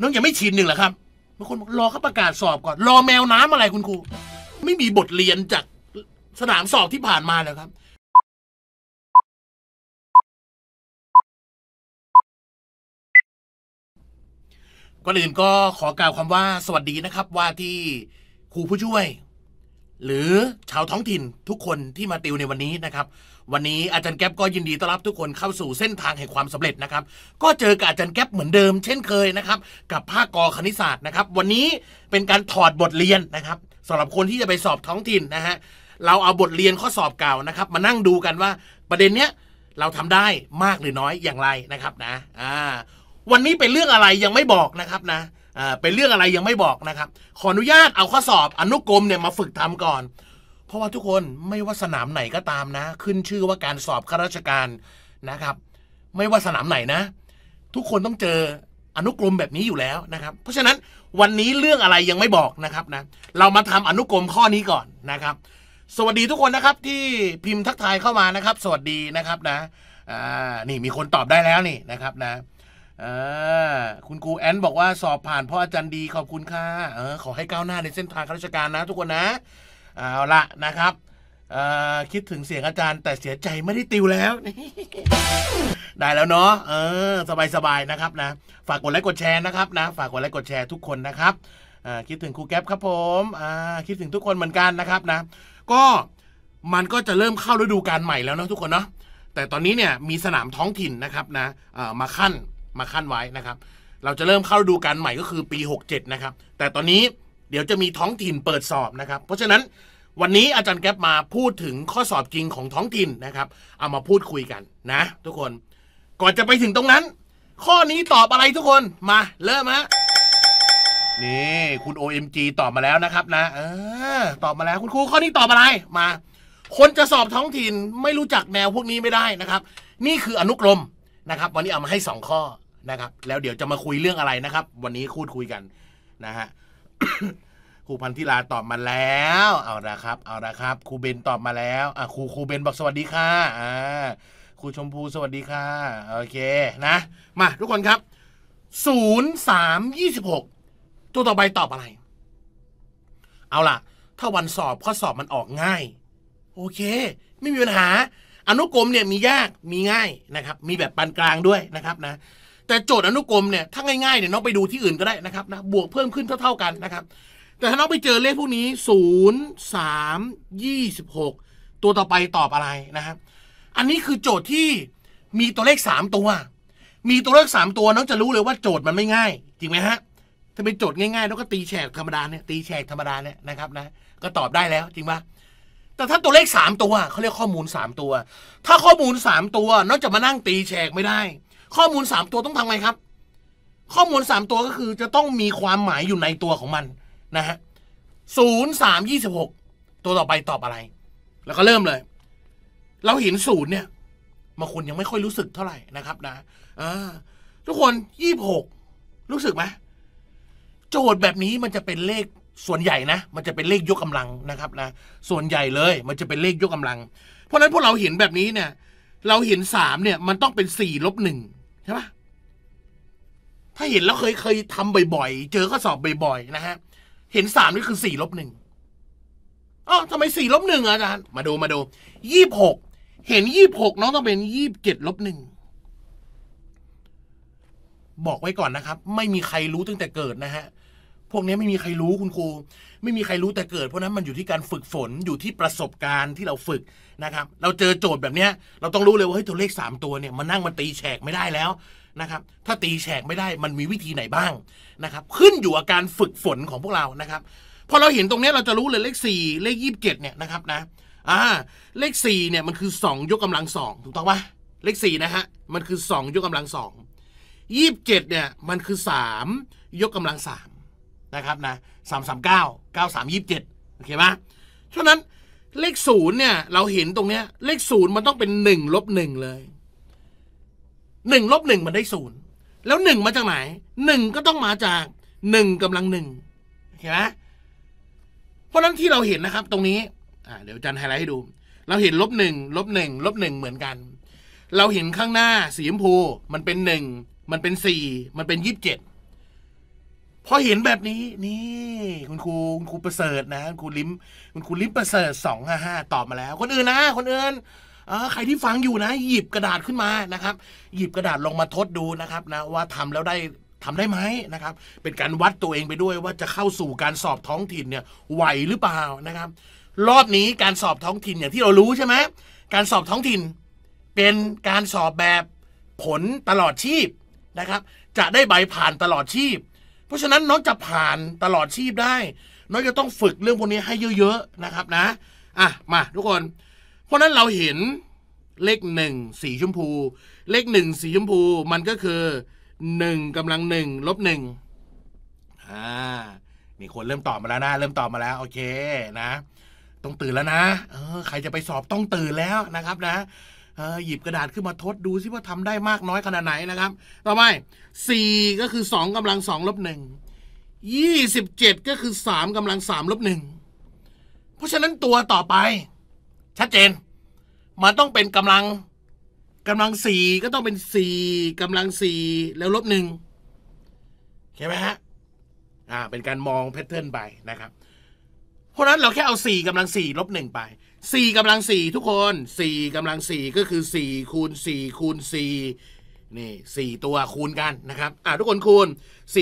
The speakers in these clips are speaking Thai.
น้องยังไม่ฉีดหนึ่งเหรอครับบางคนบอกรอเขาประกาศสอบก่อน รอแมวน้ำอะไรคุณครู ไม่มีบทเรียนจากสนามสอบที่ผ่านมาเลยครับก่อนอื่นก็ขอกล่าวคำว่าสวัสดีนะครับว่าที่ครูผู้ช่วยหรือชาวท้องถิ่นทุกคนที่มาติวในวันนี้นะครับ วันนี้อาจารย์แก๊ปก็ยินดีต้อนรับทุกคนเข้าสู่เส้นทางแห่งความสำเร็จนะครับ ก็เจอกับอาจารย์แก๊ปเหมือนเดิมเช่นเคยนะครับ กับภาคกอคณิตศาสตร์นะครับ วันนี้เป็นการถอดบทเรียนนะครับสำหรับคนที่จะไปสอบท้องถิ่นนะฮะเราเอาบทเรียนข้อสอบเก่านะครับ มานั่งดูกันว่าประเด็นเนี้ยเราทำได้มากหรือน้อยอย่างไรนะครับนะอ่าวันนี้เป็นเรื่องอะไรยังไม่บอกนะครับนะเป็นเรื่องอะไรยังไม่บอกนะครับ ขออนุญาตเอาข้อสอบอนุกรมเนี่ยมาฝึกทำก่อน เพราะว่าทุกคนไม่ว่าสนามไหนก็ตามนะ ขึ้นชื่อว่าการสอบข้าราชการนะครับ ไม่ว่าสนามไหนนะ ทุกคนต้องเจออนุกรมแบบนี้อยู่แล้วนะครับ เพราะฉะนั้นวันนี้เรื่องอะไรยังไม่บอกนะครับนะเรามาทำอนุกรมข้อนี้ก่อนนะครับ สวัสดีทุกคนนะครับที่พิมพ์ทักทายเข้ามานะครับ สวัสดีนะครับนะอ่านี่มีคนตอบได้แล้วนี่นะครับนะอคุณครูแอน บอกว่าสอบผ่านเพราะอาจารย์ดีขอบคุณค่ะเออขอให้ก้าวหน้าในเส้นทางข้าราชการนะ ทุกคนนะเอาละนะครับคิดถึงเสียงอาจารย์ แต่เสียใจไม่ได้ติวแล้ว ได้แล้วเนาะเออ สบายๆนะครับนะฝากกดไลค์กดแชร์นะครับนะฝากกดไลค์กดแชร์ทุกคนนะครับคิดถึงครูแก๊ปครับผมคิดถึงทุกคนเหมือนกันนะครับนะก็มันก็จะเริ่มเข้าฤดูการใหม่แล้วเนาะทุกคนเนาะแต่ตอนนี้เนี่ยมีสนามท้องถิ่นนะครับนะมาขั้นมาขั้นไว้นะครับ เราจะเริ่มเข้าดูการใหม่ก็คือปี 67 นะครับ แต่ตอนนี้เดี๋ยวจะมีท้องถิ่นเปิดสอบนะครับ เพราะฉะนั้น วันนี้อาจารย์แก๊ปมาพูดถึงข้อสอบจริงของท้องถิ่นนะครับ เอามาพูดคุยกันนะทุกคน ก่อนจะไปถึงตรงนั้น ข้อนี้ตอบอะไรทุกคนมา เริ่มฮะนี่คุณ OMG ตอบมาแล้วนะครับ นะ เออตอบมาแล้วคุณครูข้อนี้ตอบอะไรมาคนจะสอบท้องถิ่น ไม่รู้จักแนวพวกนี้ไม่ได้นะครับ นี่คืออนุกรมนะครับวันนี้เอามาให้สองข้อนะครับ แล้วเดี๋ยวจะมาคุยเรื่องอะไรนะครับ วันนี้คูดคุยกันนะฮะครูพันธิลาตอบมาแล้ว เอาละครับ เอาละครับครูเบนตอบมาแล้วอ่ะครูครูเบนบอกสวัสดีค่ะอ่าครูชมพูสวัสดีค่ะโอเค นะ มาทุกคนครับศูนย์สามยี่สิบหกตัวต่อไปตอบอะไร เอาล่ะ ถ้าวันสอบข้อสอบมันออกง่าย โอเค ไม่มีปัญหาอนุกรมเนี่ยมียากมีง่ายนะครับมีแบบปานกลางด้วยนะครับนะแต่โจทย์อนุกรมเนี่ยถ้าง่ายๆเนี่ยน้องไปดูที่อื่นก็ได้นะครับนะบวกเพิ่มขึ้นเท่า ๆกันนะครับแต่ถ้าน้องไปเจอเลขพวกนี้ศูนย์สามยี่สิบหกตัวต่อไปตอบอะไรนะครับอันนี้คือโจทย์ที่มีตัวเลขสามตัวมีตัวเลขสามตัวน้องจะรู้เลยว่าโจทย์มันไม่ง่ายจริงไหมฮะถ้าเป็นโจทย์ง่ายๆน้องก็ตีแฉกธรรมดาเนี่ยตีแฉกธรรมดาเนี่ยนะครับนะก็ตอบได้แล้วจริงปะแต่ถ้าตัวเลขสามตัวเขาเรียกข้อมูลสามตัว ถ้าข้อมูลสามตัวนอกจากมานั่งตีแฉกไม่ได้ ข้อมูลสามตัวต้องทำไงครับ ข้อมูลสามตัวก็คือจะต้องมีความหมายอยู่ในตัวของมันนะฮะศูนย์สามยี่สิบหกตัวต่อไปตอบอะไร แล้วก็เริ่มเลย เราเห็นศูนย์เนี่ยบางคนยังไม่ค่อยรู้สึกเท่าไหร่นะครับ นะอ่าทุกคนยี่สิบหกรู้สึกไหมโจทย์แบบนี้มันจะเป็นเลขส่วนใหญ่นะ มันจะเป็นเลขยกกำลังนะครับนะ ส่วนใหญ่เลยมันจะเป็นเลขยกกำลังเพราะฉะนั้นพวกเราเห็นแบบนี้เนี่ย เราเห็นสามเนี่ย มันต้องเป็นสี่ลบหนึ่งใช่ปะถ้าเห็นแล้วเคยเคยทำบ่อย ๆเจอข้อสอบบ่อยๆนะฮะเห็นสามนี่คือสี่ลบหนึ่งอ๋อทำไมสี่ลบหนึ่งอาจารย์มาดูมาดูยี่บหกเห็นยี่บหกน้องต้องเป็นยี่บเจ็ดลบหนึ่งบอกไว้ก่อนนะครับ ไม่มีใครรู้ตั้งแต่เกิดนะฮะพวกนี้ไม่มีใครรู้คุณครู ไม่มีใครรู้แต่เกิด เพราะนั้นมันอยู่ที่การฝึกฝนอยู่ที่ประสบการณ์ที่เราฝึกนะครับเราเจอโจทย์แบบนี้เราต้องรู้เลยว่าเฮ้ยตัวเลข 3 ตัวเนี่ยมันนั่งมันตีแฉกไม่ได้แล้วนะครับถ้าตีแฉกไม่ได้มันมีวิธีไหนบ้างนะครับขึ้นอยู่กับการฝึกฝนของพวกเรานะครับพอเราเห็นตรงนี้เราจะรู้เลยเลข4 เลข 27เนี่ยนะครับนะอ่าเลข4เนี่ยมันคือ 2 ยกกำลังสองถูกต้องปะเลข4นะฮะมันคือ 2 ยกกำลังสอง27เนี่ยมันคือ 3 ยกกำลังสามนะครับนะสามสามเก้าเก้าสามยี่สิบเจ็ดโอเคไหมฉะนั้นเลขศูนย์เนี่ยเราเห็นตรงเนี้ยเลขศูนย์มันต้องเป็นหนึ่งลบหนึ่งเลยหนึ่งลบหนึ่งมันได้ศูนย์แล้วหนึ่งมาจากไหนหนึ่งก็ต้องมาจากหนึ่งกำลังหนึ่งเห็นไหมเพราะนั้นที่เราเห็นนะครับตรงนี้อ่าเดี๋ยวจันไฮไลท์ให้ดู เราเห็นลบหนึ่งลบหนึ่งลบหนึ่งเหมือนกัน เราเห็นข้างหน้าสีชมพู มันเป็นหนึ่งมันเป็นสี่มันเป็นยี่สิบเจ็ดพอเห็นแบบนี้นี่คุณครูคุณครูประเสริฐนะคุณครูลิมคุณครูลิมประเสริฐสองห้าห้าตอบมาแล้ว คนอื่นนะ คนอื่นเออใครที่ฟังอยู่นะ หยิบกระดาษขึ้นมานะครับ หยิบกระดาษลงมาทดดูนะครับนะว่าทำแล้วได้ทำได้ไหมนะครับเป็นการวัดตัวเองไปด้วยว่าจะเข้าสู่การสอบท้องถิ่นเนี่ยไหวหรือเปล่านะครับ รอบนี้การสอบท้องถิ่นอย่างที่เรารู้ใช่ไหม การสอบท้องถิ่น เป็นการสอบแบบผลตลอดชีพนะครับ จะได้ใบผ่านตลอดชีพเพราะฉะนั้นน้องจะผ่านตลอดชีพได้ น้องจะต้องฝึกเรื่องพวกนี้ให้เยอะๆนะครับนะ อ่ะมาทุกคน เพราะนั้นเราเห็นเลขหนึ่งสีชมพู เลขหนึ่งสีชมพูมันก็คือหนึ่งกำลังหนึ่งลบหนึ่งอ่ามีคนเริ่มตอบมาแล้วนะ เริ่มตอบมาแล้วโอเคนะ ต้องตื่นแล้วนะเออใครจะไปสอบต้องตื่นแล้วนะครับนะเออหยิบกระดาษขึ้นมาทดดูซิว่าทำได้มากน้อยขนาดไหนนะครับ ต่อไปสี่ก็คือสองกำลังสองลบหนึ่งยี่สิบเจ็ดก็คือสามกำลังสามลบหนึ่งเพราะฉะนั้นตัวต่อไป ชัดเจนมันต้องเป็นกำลังกำลังสี่ก็ต้องเป็นสี่กำลังสี่แล้วลบหนึ่งเข้าไหมฮะอ่าเป็นการมองแพทเทิร์นไปนะครับ เพราะนั้นเราแค่เอาสี่กำลังสี่ลบหนึ่งไปสี่กำลังสี่ทุกคนสี่กำลังสี่ก็คือสี่คูณสี่คูณสี่นี่ 4 ตัวคูณ กันนะครับ อ่าทุกคนคูณ 4 4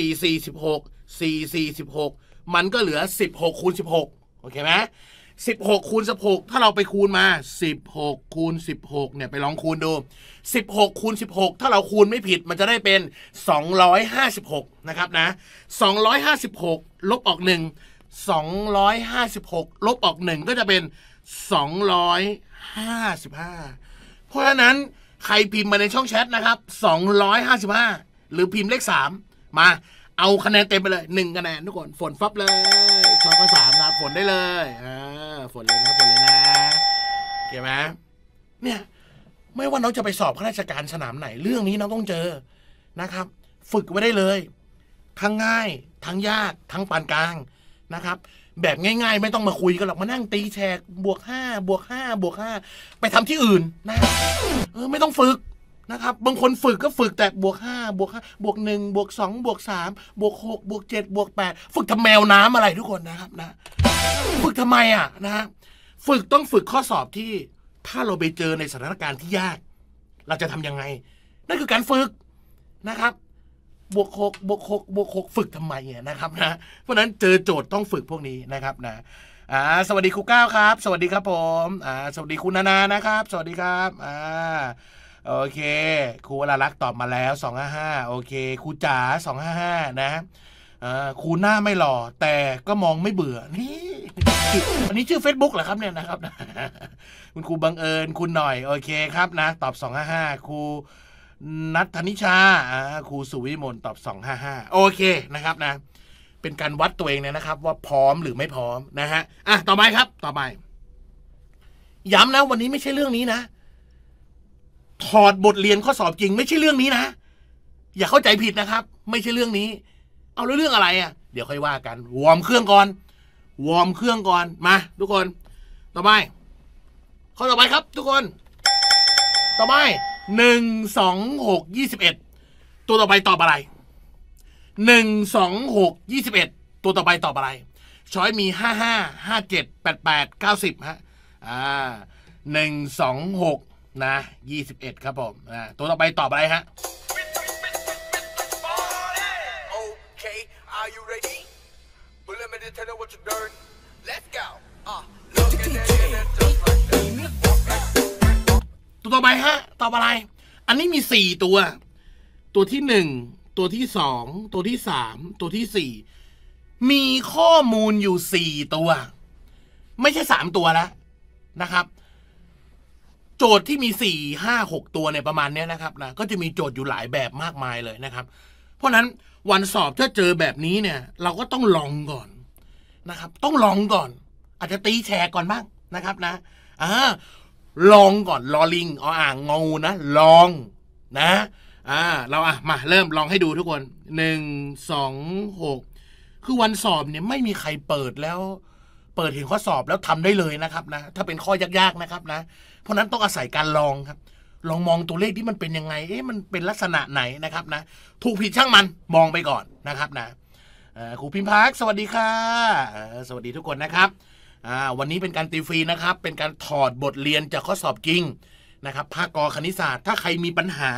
16 4 4 16 มันก็เหลือ 16 คูณ 16 โอเคไหม16 คูณ 16 ถ้าเราไปคูณมา 16 คูณ 16 เนี่ยไปลองคูณดู 16 คูณ 16 ถ้าเราคูณไม่ผิดมันจะได้เป็น 256 นะครับนะ 256 ลบออก 1 256 ลบออก 1 ก็จะเป็น 255 เพราะฉะนั้นใครพิมพ์มาในช่องแชทนะครับ255 หรือพิมพ์เลข 3 มา เอาคะแนนเต็มไปเลยหนึ่งคะแนนทุกคนฝนฟับเลยช่องก็สามครับฝนได้เลยอ่าฝนเลยนะฝนเลยนะเขียไหมเนี่ยไม่ว่าน้องจะไปสอบข้าราชการสนามไหน เรื่องนี้น้องต้องเจอนะครับ ฝึกไว้ได้เลย ทั้งง่ายทั้งยาก ทั้งปานกลางนะครับแบบง่ายๆ ไม่ต้องมาคุยกันหรอกมานั่งตีแชกบวกห้าบวกห้าบวกห้าไปทำที่อื่นนะ เออไม่ต้องฝึกนะครับ บางคนฝึกก็ฝึกแต่บวกห้าบวกห้าบวกหนึ่งบวกสองบวกสามบวกหกบวกเจ็ดบวกแปดฝึกทำแมวน้ำอะไรทุกคนนะครับ นะ ฝึกทำไมอ่ะนะะฝึกต้องฝึกข้อสอบที่ ถ้าเราไปเจอในสถานการณ์ที่ยาก เราจะทํำยังไงนั่นคือการฝึกนะครับบวกหกบวกหกบวกหกฝึกทำไมเนี่ยนะครับนะเพราะนั้นเจอโจทย์ต้องฝึกพวกนี้นะครับนะอ่าสวัสดีครูก้าวครับ สวัสดีครับผมอ่าสวัสดีคุณนานานะครับสวัสดีครับอ่าโอเคครูอรารักษ์ตอบมาแล้ว 255โอเคครูจ๋า255 นะครูหน้าไม่หล่อ แต่ก็มองไม่เบื่อนี่อันนี้ชื่อ Facebook เหรอครับเนี่ยนะครับ คุณครูบังเอิญ คุณหน่อยโอเคครับนะ ตอบ 255ครูนัทธนิชาครูสุวิมลตอบ255โอเคนะครับนะเป็นการวัดตัวเองเนี่ยนะครับ ว่าพร้อมหรือไม่พร้อมนะฮะอ่ะต่อไปครับ ต่อไปย้ำนะวันนี้ไม่ใช่เรื่องนี้นะถอดบทเรียนข้อสอบจริง ไม่ใช่เรื่องนี้นะอย่าเข้าใจผิดนะครับ ไม่ใช่เรื่องนี้ เอาเรื่องอะไรอ่ะเดี๋ยวค่อยว่ากันวอร์มเครื่องก่อนวอร์มเครื่องก่อนมาทุกคน ต่อไปข้อต่อไปครับ ทุกคน ต่อไปหนึ่งสองหกยี่สิบเอ็ดตัวต่อไปตอบอะไรหนึ่งสองหกยี่สิบเอ็ดตัวต่อไปตอบอะไร ช้อยมีห้าห้าห้าเจ็ดแปดแปดเก้าสิบฮะอ่าหนึ่งสองหกนะยี่สิบเอ็ดครับผมนะตัวต่อไปตอบอะไรฮะเตัวต่อไปฮะตอบอะไร อันนี้มีสี่ตัว ตัวที่หนึ่ง ตัวที่สอง ตัวที่สาม ตัวที่สี่ มีข้อมูลอยู่สี่ตัว ไม่ใช่สามตัวแล้วนะครับ โจทย์ที่มีสี่ห้าหกตัวในประมาณนี้นะครับนะ ก็จะมีโจทย์อยู่หลายแบบมากมายเลยนะครับ เพราะนั้นวันสอบถ้าเจอแบบนี้เนี่ย เราก็ต้องลองก่อนนะครับ ต้องลองก่อน อาจจะตีแชร์ก่อนบ้างนะครับนะอ่าลองก่อน ลอลิง ออ่างงงูนะ ลอง นะ อ่า เรา อ่ะ มา เริ่ม ลอง ให้ดู ทุกคนหนึ่งสองหกคือวันสอบ เนี่ย ไม่มีใครเปิดแล้ว เปิดเห็น ข้อสอบแล้วทำได้เลย นะครับ นะ ถ้าเป็นข้อ ยากๆนะครับ นะ เพราะนั้นต้อง อาศัยการลอง ครับ ลอง มอง ตัวเลข ที่ มัน เป็น ยังไง เอ๊ะมัน เป็นลักษณะไหน นะครับ นะ ถูก ผิด ช่าง มัน มองไปก่อน นะครับ นะครูพิมพ์พัก สวัสดีค่ะ สวัสดีทุกคน นะครับวันนี้เป็นการตีฟรีนะครับ เป็นการถอดบทเรียนจากข้อสอบจริงนะครับ ภาคกคณิตศาสตร์ ถ้าใครมีปัญหา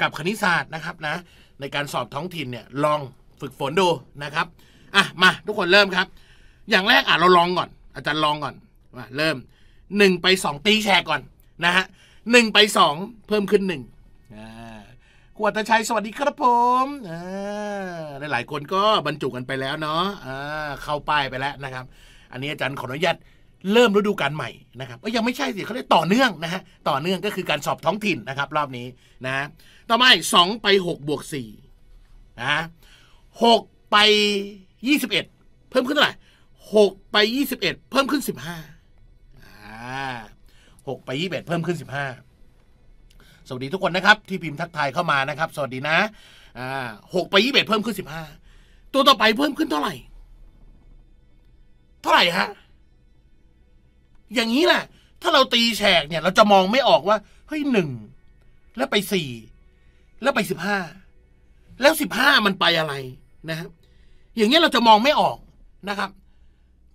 กับคณิตศาสตร์นะครับนะในการสอบท้องถิ่นเนี่ย ลองฝึกฝนดูนะครับ อ่ะมาทุกคนเริ่มครับ อย่างแรกอ่ะเราลองก่อน อาจารย์ลองก่อน มาเริ่มหนึ่งไปสองตีแชร์ก่อนนะฮะหนึ่งไปสองเพิ่มขึ้นหนึ่งขวัตชัย สวัสดีครับผมหลายหลายคนก็บรรจุกันไปแล้วเนาะเข้าป้ายไปแล้วนะครับอันนี้อาจารย์ขออนุญาตเริ่มฤดูการใหม่นะครับก็ยังไม่ใช่สิเขาเรียกต่อเนื่องนะฮะ ต่อเนื่องก็คือการสอบท้องถิ่นนะครับรอบนี้นะ ต่อมาสองไปหกบวกสี่นะหกไปยี่สิบเอ็ดเพิ่มขึ้นเท่าไหร่หกไปยี่สิบเอ็ดเพิ่มขึ้นสิบห้าหกไปยี่สิบเอ็ดเพิ่มขึ้นสิบห้าสวัสดีทุกคนนะครับที่พิมพ์ทักทายเข้ามานะครับสวัสดีนะอ่าหกไปยี่สิบเอ็ดเพิ่มขึ้นสิบห้าตัวต่อไปเพิ่มขึ้นเท่าไหร่เท่าไหร่ฮะ อย่างนี้แหละ ถ้าเราตีแฉกเนี่ย เราจะมองไม่ออกว่า เฮ้ยหนึ่ง แล้วไปสี่ แล้วไปสิบห้า แล้วสิบห้ามันไปอะไรนะครับอย่างนี้เราจะมองไม่ออกนะครับ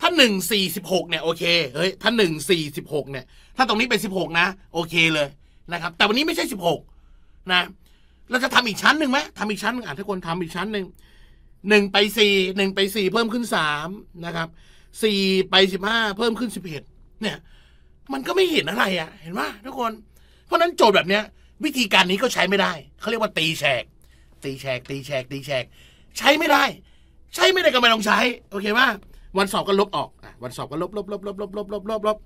ถ้าหนึ่งสี่สิบหกเนี่ย โอเค เฮ้ย ถ้าหนึ่งสี่สิบหกเนี่ย ถ้าตรงนี้เป็นสิบหกนะ โอเคเลยนะครับ แต่วันนี้ไม่ใช่สิบหกนะ เราจะทำอีกชั้นหนึ่งไหมทำอีกชั้นหนึ่งอาจจะคนทำอีกชั้นหนึ่ง หนึ่งไปสี่ หนึ่งไปสี่ เพิ่มขึ้นสามนะครับสี่ไปสิบห้าเพิ่มขึ้นสิบเอ็ดเนี่ยมันก็ไม่เห็นอะไรอ่ะเห็นว่าทุกคน เพราะนั้นโจทย์แบบเนี้ยวิธีการนี้ก็ใช้ไม่ได้เขาเรียกว่าตีแฉกตีแฉก ตีแฉกตีแฉกใช้ไม่ได้ ใช้ไม่ได้ก็ไม่ต้องใช้ โอเคป่าวันสอบก็ลบออกอ่ะวันสอบก็ลบลบลบลบลบลบลบลบลบ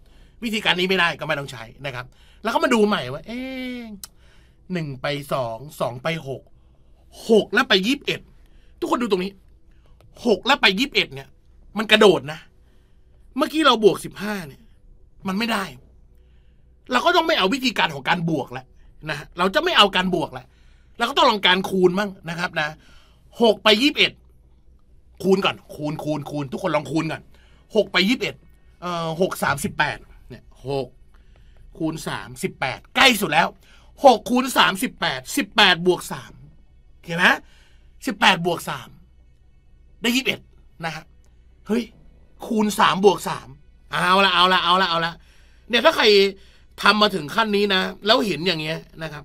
วิธีการนี้ไม่ได้ก็ไม่ต้องใช้นะครับ แล้วเขามาดูใหม่ว่า เอ๊หนึ่งไปสองสองไปหกหกแล้วไปยี่สิบเอ็ดทุกคนดูตรงนี้หกแล้วไปยี่สิบเอ็ดเนี่ยมันกระโดดนะเมื่อกี้เราบวกสิบห้าเนี่ย มันไม่ได้ เราก็ต้องไม่เอาวิธีการของการบวกแล้วนะ เราจะไม่เอาการบวกแล้วเราก็ต้องลองการคูณบ้างนะครับนะหกไปยี่สิบเอ็ดคูณก่อนคูณคูณคูณทุกคนลองคูณก่อนหกไปยี่สิบเอ็ดเอ่อหกสามสิบแปดเนี่ยหกคูณสามสิบแปดใกล้สุดแล้วหกคูณสามสิบแปดสิบแปดบวกสามเห็นไหมสิบแปดบวกสามได้ยี่สิบเอ็ดนะฮะเฮ้ยคูณสามบวกสามเอาละเอาละเอาละเอาละเนี่ยถ้าใครทำมาถึงขั้นนี้นะแล้วเห็นอย่างเงี้ยนะครับ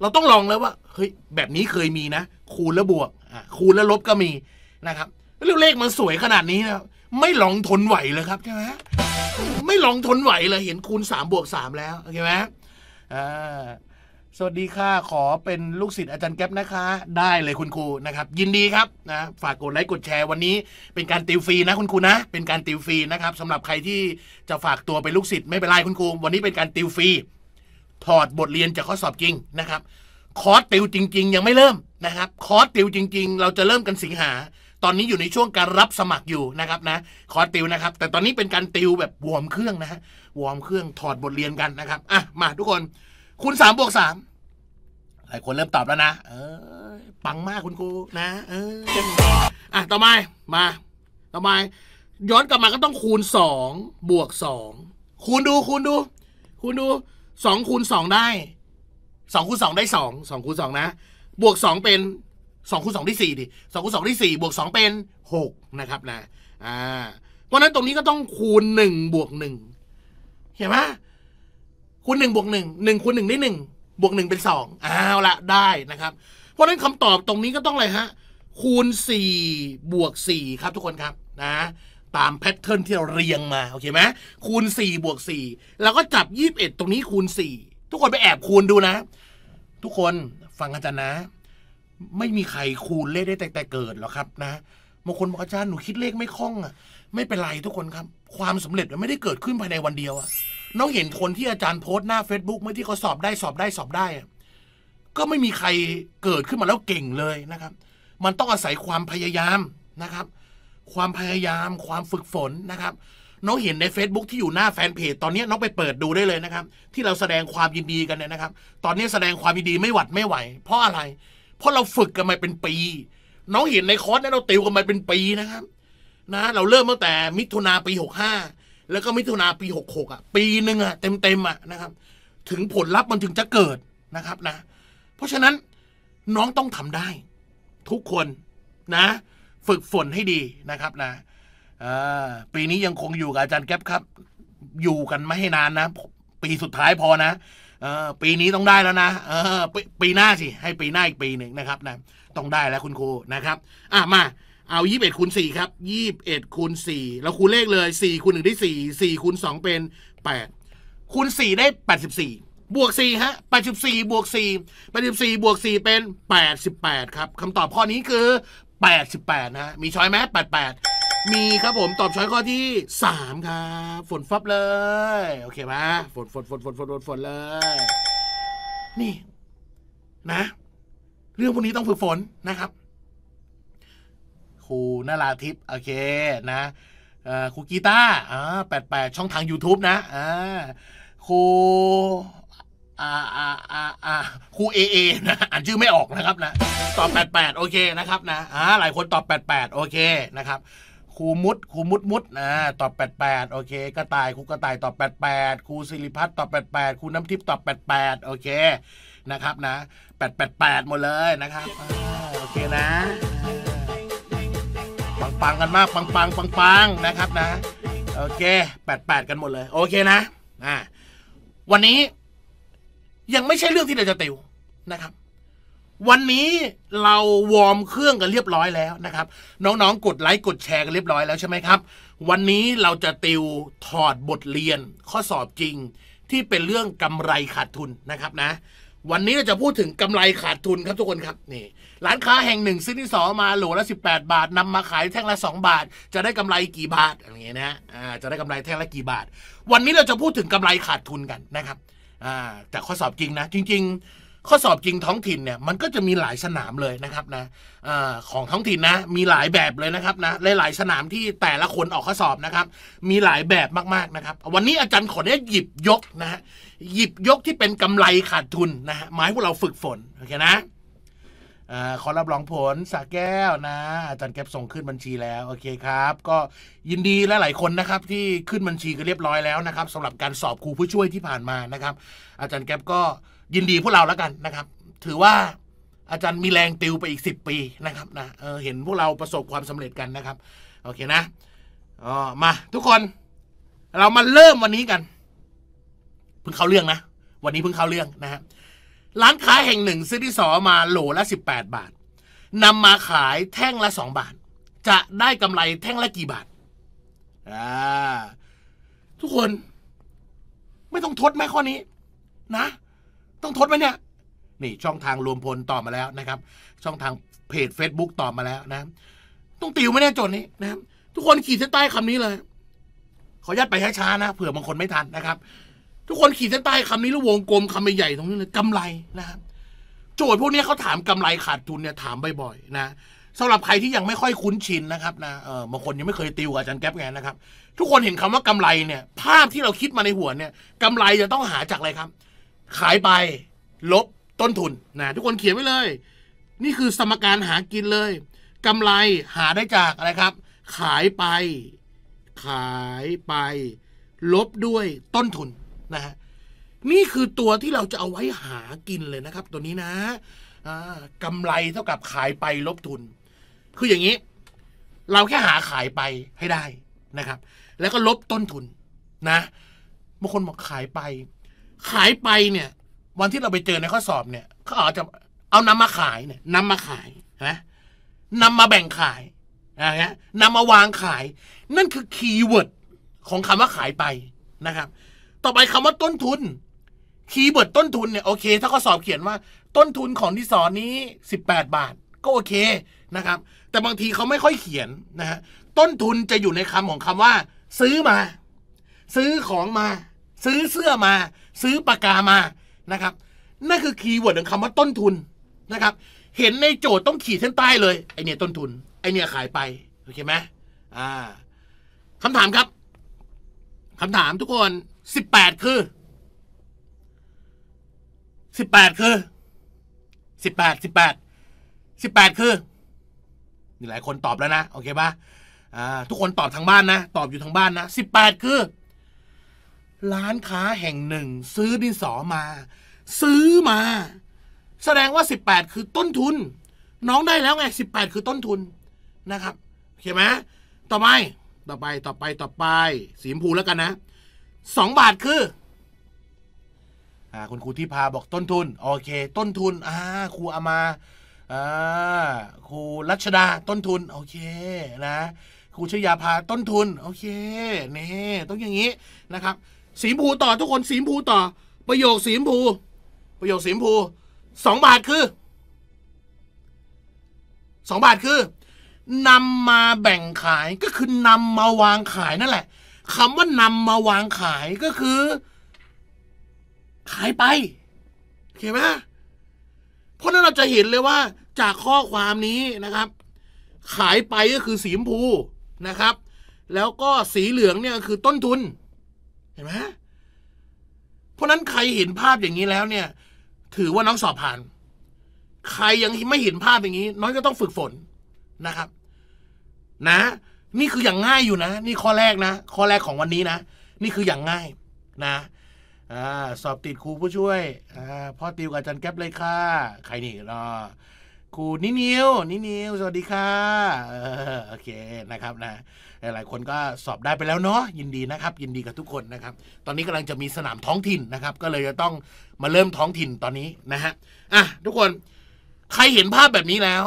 เราต้องลองแล้วว่าเฮ้ยแบบนี้เคยมีนะคูณแล้วบวกคูณแล้วลบก็มีนะครับแล้วเลขมันสวยขนาดนี้นะไม่ลองทนไหวเลยครับใช่ไหมไม่ลองทนไหวเลย เห็นคูณสามบวกสามแล้วโอเคไหมอ่าสวัสดีค่ะขอเป็นลูกศิษย์อาจารย์แก๊ปนะคะ ได้เลยคุณครูนะครับยินดีครับนะฝากกดไลค์กดแชร์วันนี้เป็นการติวฟรีนะคุณครูนะเป็นการติวฟรีนะครับสำหรับใครที่จะฝากตัวเป็นลูกศิษย์ไม่เป็นไรคุณครูวันนี้เป็นการติวฟรีถอดบทเรียนจากข้อสอบจริงนะครับคอร์สติวจริง ๆ ยังไม่เริ่มนะครับคอร์สติวจริงๆ เราจะเริ่มกันสิงหาตอนนี้อยู่ในช่วงการรับสมัครอยู่นะครับนะคอร์สติวนะครับ แต่ตอนนี้เป็นการติวแบบวอร์มเครื่องนะฮะวอร์มเครื่องถอดบทเรียนกันนะครับอ่ะมาทุกคนคูณสามบวกสามหลายคนเริ่มตอบแล้วนะเออปังมากคุณครูนะ เอออ่ะต่อมามา ต่อมาย้อนกลับมาก็ต้องคูณสองบวกสองคูณดูคูณดู คูณดูสองคูณสองได้สองคูณสองได้สองสองคูณสองนะบวกสองเป็นสองคูณสองได้สี่ดิสองคูณสองได้สี่บวกสองเป็นหกนะครับนะอ่าเพราะนั้นตรงนี้ก็ต้องคูณหนึ่งบวกหนึ่งเห็นไหมคูณหนึ่งบวกหนึ่งหนึ่งคูณหนึ่งได้หนึ่งบวกหนึ่งเป็นสองอ้าวละได้นะครับ เพราะฉะนั้นคำตอบตรงนี้ก็ต้องอะไรฮะ คูณสี่บวกสี่ครับทุกคนครับ นะ ตามแพทเทิร์นที่เราเรียงมาโอเคไหม คูณสี่บวกสี่แล้วก็จับยี่บเอ็ดตรงนี้คูณสี่ทุกคนไปแอบคูณดูนะ ทุกคน ฟังอาจารย์นะ ไม่มีใครคูณเลขได้แต่แต่เกิดหรอกครับนะบางคนบอกอาจารย์หนูคิดเลขไม่คล่องอ่ะ ไม่เป็นไรทุกคนครับ ความสำเร็จมันไม่ได้เกิดขึ้นภายในวันเดียวอ่ะน้องเห็นคนที่อาจารย์โพสต์หน้า Facebook เมื่อที่เขาสอบได้สอบได้สอบได้ ก็ไม่มีใครเกิดขึ้นมาแล้วเก่งเลยนะครับ มันต้องอาศัยความพยายามนะครับ ความพยายาม ความฝึกฝนนะครับ น้องเห็นใน Facebook ที่อยู่หน้าแฟนเพจตอนนี้น้องไปเปิดดูได้เลยนะครับ ที่เราแสดงความยินดีกันเนี่ยนะครับ ตอนนี้แสดงความยินดีไม่หวัดไม่ไหว เพราะอะไร เพราะเราฝึกกันมาเป็นปี น้องเห็นในคอร์สเนี่ยเราติวกันมาเป็นปีนะครับ นะ เราเริ่มตั้งแต่มิถุนาปีหกห้าแล้วก็มิถุนาปี66อ่ะปีหนึ่งอ่ะเต็มๆอ่ะนะครับ ถึงผลลัพธ์มันถึงจะเกิดนะครับนะ เพราะฉะนั้นน้องต้องทำได้ ทุกคนนะ ฝึกฝนให้ดีนะครับนะปีนี้ยังคงอยู่กับอาจารย์แก๊ปครับอยู่กันไม่ให้นานนะ ปีสุดท้ายพอนะปีนี้ต้องได้แล้วนะปีหน้าสิให้ปีหน้าอีกปีหนึ่งนะครับนะต้องได้แล้วคุณครูนะครับ อ่ะมาเอายี่สิบเอ็ดคูณสี่ครับยี่สิบเอ็ดคูณสี่เราคูณเลขเลยสี่คูณหนึ่งได้สี่สี่คูณสองเป็นแปดคูณสี่ได้แปดสิบสี่บวกสี่ฮะแปดสิบสี่บวกสี่แปดสิบสี่บวกสี่เป็นแปดสิบแปดครับคำตอบข้อนี้คือแปดสิบแปดนะมีช้อยไหมแปดแปดมีครับผมตอบช้อยข้อที่สามครับฝนฟับเลย โอเคไหมฝนฝนฝนฝนฝนฝนฝนเลย นี่นะ เรื่องพวกนี้ต้องฝึกฝนนะครับครูนาราทิพย์โอเคนะครู กีตาร์อ่าแปดแปดช่องทาง YouTube นะอ่าครูอ่าอ่าอ่าอ่าครู เอเอนะอ่านชื่อไม่ออกนะครับนะตอบแปดแปดโอเคนะครับนะอ่าหลายคนตอบแปดแปดโอเคนะครับครูมุดครูมุดมุดนะตอบแปดแปดโอเคกระต่ายครูกระต่ายตอบแปดแปดครูสิริพัฒน์ตอบแปดแปดครูน้ำทิพย์ตอบแปดแปดโอเคนะครับนะแแปดแปดหมดเลยนะครับโอเคนะปังๆกันมากปังปังปังปังนะครับนะ โอเคแปดแปดกันหมดเลย โอเคนะอ่าวันนี้ยังไม่ใช่เรื่องที่เราจะติวนะครับ วันนี้เราวอร์มเครื่องกันเรียบร้อยแล้วนะครับ น้องๆ กดไลค์กดแชร์กันเรียบร้อยแล้วใช่ไหมครับ วันนี้เราจะติวถอดบทเรียน ข้อสอบจริงที่เป็นเรื่องกำไรขาดทุนนะครับนะ วันนี้เราจะพูดถึงกำไรขาดทุนครับทุกคนครับนี่ร้านค้าแห่งหนึ่งซื้อที่สองมาโหลละ 18 บาท นำมาขายแท่งละ 2 บาท จะได้กำไรกี่บาทอย่างเงี้ยนะอ่าจะได้กำไรแท่งละกี่บาท วันนี้เราจะพูดถึงกำไรขาดทุนกันนะครับอ่าจากข้อสอบจริงนะจริงๆ ข้อสอบจริงท้องถิ่นเนี่ยมันก็จะมีหลายสนามเลยนะครับนะอของท้องถิ่นนะมีหลายแบบเลยนะครับนะหลายๆสนามที่แต่ละคนออกข้อสอบนะครับ มีหลายแบบมากๆนะครับ วันนี้อาจารย์ขอเนี่ยหยิบยกนะฮะหยิบยกที่เป็นกำไรขาดทุนนะฮะมาให้พวกเราฝึกฝนโอเคนะอขอรับรองผลสาแก้วนะอาจารย์แก็บส่งขึ้นบัญชีแล้ว โอเคครับ ก็ยินดีและหลายคนนะครับ ที่ขึ้นบัญชีก็เรียบร้อยแล้วนะครับสำหรับการสอบครูผู้ช่วยที่ผ่านมานะครับ อาจารย์แก็บก็ยินดีพวกเราแล้วกันนะครับ ถือว่าอาจารย์มีแรงติวไปอีก10ปีนะครับ นะเเห็นพวกเราประสบความสำเร็จกันนะครับ โอเคนะอ๋อมา ทุกคน เรามาเริ่มวันนี้กันเพิ่งเข้าเรื่องนะวันนี้เพิ่งเข้าเรื่องนะฮะร้านค้าแห่งหนึ่งซื้อที่ สอมาโหลละ18บาทนำมาขายแท่งละ2บาท จะได้กำไรแท่งละกี่บาทอ่าทุกคนไม่ต้องทดไหมข้อนี้ นะ ต้องทดไหมเนี่ยนี่ ช่องทางรวมพลตอบมาแล้วนะครับ ช่องทางเพจ Facebook ตอบมาแล้วนะ ต้องติวไม่แน่จนนี้นะทุกคนขีดเส้นใต้คำนี้เลยขออนุญาตไปช้าๆนะ เผื่อบางคนไม่ทันนะครับทุกคนขีดเส้นใต้คำนี้แล้ววงกลมคำใหญ่ๆตรงนี้เลยกำไรนะครับ โจทย์พวกนี้เขาถามกำไรขาดทุนเนี่ยถามบ่อยๆนะสำหรับใครที่ยังไม่ค่อยคุ้นชินนะครับนะเออบางคนยังไม่เคยติวกับอาจารย์แก๊ปไงนะครับ ทุกคนเห็นคำว่ากำไรเนี่ยภาพที่เราคิดมาในหัวเนี่ยกำไรจะต้องหาจากอะไรครับ ขายไปลบต้นทุนนะทุกคนเขียนไว้เลย นี่คือสมการหากินเลย กำไรหาได้จากอะไรครับ ขายไป ขายไป ลบด้วยต้นทุนนะฮะนี่คือตัวที่เราจะเอาไว้หากินเลยนะครับ ตัวนี้นะกำไรเท่ากับขายไปลบทุน คืออย่างนี้ เราแค่หาขายไปให้ได้นะครับ แล้วก็ลบต้นทุนนะบางคนบอกขายไป ขายไปเนี่ย วันที่เราไปเจอในข้อสอบเนี่ยเขาอาจจะเอานำมาขายเนี่ยนำมาขายนะนำมาแบ่งขายนะฮะนำมาวางขาย นั่นคือคีย์เวิร์ดของคำว่าขายไปนะครับต่อไปคำว่าต้นทุน คีย์เวิร์ดต้นทุนเนี่ยโอเค ถ้าเขาสอบเขียนว่า ต้นทุนของที่สอนนี้ 18 บาท ก็โอเคนะครับ แต่บางทีเขาไม่ค่อยเขียนนะฮะต้นทุนจะอยู่ในคำของคำว่า ซื้อมา ซื้อของมา ซื้อเสื้อมา ซื้อปากกามานะครับนั่นคือคีย์เวิร์ดของคำว่าต้นทุนนะครับ เห็นในโจทย์ต้องขีดเส้นใต้เลยไอเนี่ยต้นทุนไอเนี่ยขายไป โอเคไหมอ่าคำถามครับคำถามทุกคนสิบแปดคือสิบแปดคือสิบแปดสิบแปดสิบแปดคือนี่หลายคนตอบแล้วนะโอเคปะ่ะทุกคนตอบทางบ้านนะตอบอยู่ทางบ้านนะสิบแปดคือร้านค้าแห่งหนึ่ง ซื้อดินสอมาซื้อมา แสดงว่าสิบแปดคือต้นทุน น้องได้แล้วไงสิบแปดคือต้นทุนนะครับโอเคไหมต่อไปต่อไปต่อไปต่อไปสีชมพูแล้วกันนะสองบาทคืออ่าคุณครูที่พาบอกต้นทุนโอเค ต้นทุนอ่าครูอามาอ่าครูรัชดาต้นทุนโอเคนะ ครูชยาพาต้นทุนโอเคเนี่ต้องอย่างนี้นะครับสีมูต่อทุกคนสีมูต่อ ประโยคสีมูประโยคสีมูสองบาทคือสองบาทคือนำมาแบ่งขายก็คือนำมาวางขายนั่นแหละคำว่านำมาวางขายก็คือ ขายไปเข้าไหมเพราะนั้นเราจะเห็นเลยว่าจากข้อความนี้นะครับ ขายไปก็คือสีชมพูนะครับ แล้วก็สีเหลืองเนี่ยคือต้นทุน เห็นไหมเพราะนั้นใครเห็นภาพอย่างนี้แล้ว เนี่ย ถือว่าน้องสอบผ่าน ใครยังไม่เห็นภาพอย่างนี้น้องก็ต้องฝึกฝนนะครับ นะนี่คืออย่างง่ายอยู่นะ นี่ข้อแรกนะข้อแรกของวันนี้นะ นี่คืออย่างง่ายนะอสอบติดครูผู้ช่วยอพ่อติวกับอาจารย์แก๊ปเลยค่ะ ใครนี่รอครูนินิวนินิวสวัสดีค่ะโอเคนะครับนะ หลายๆ คนก็สอบได้ไปแล้วเนาะยินดีนะครับ ยินดีกับทุกคนนะครับ ตอนนี้กำลังจะมีสนามท้องถิ่นนะครับ ก็เลยจะต้องมาเริ่มท้องถิ่นตอนนี้นะฮะอ่ะทุกคนใครเห็นภาพแบบนี้แล้ว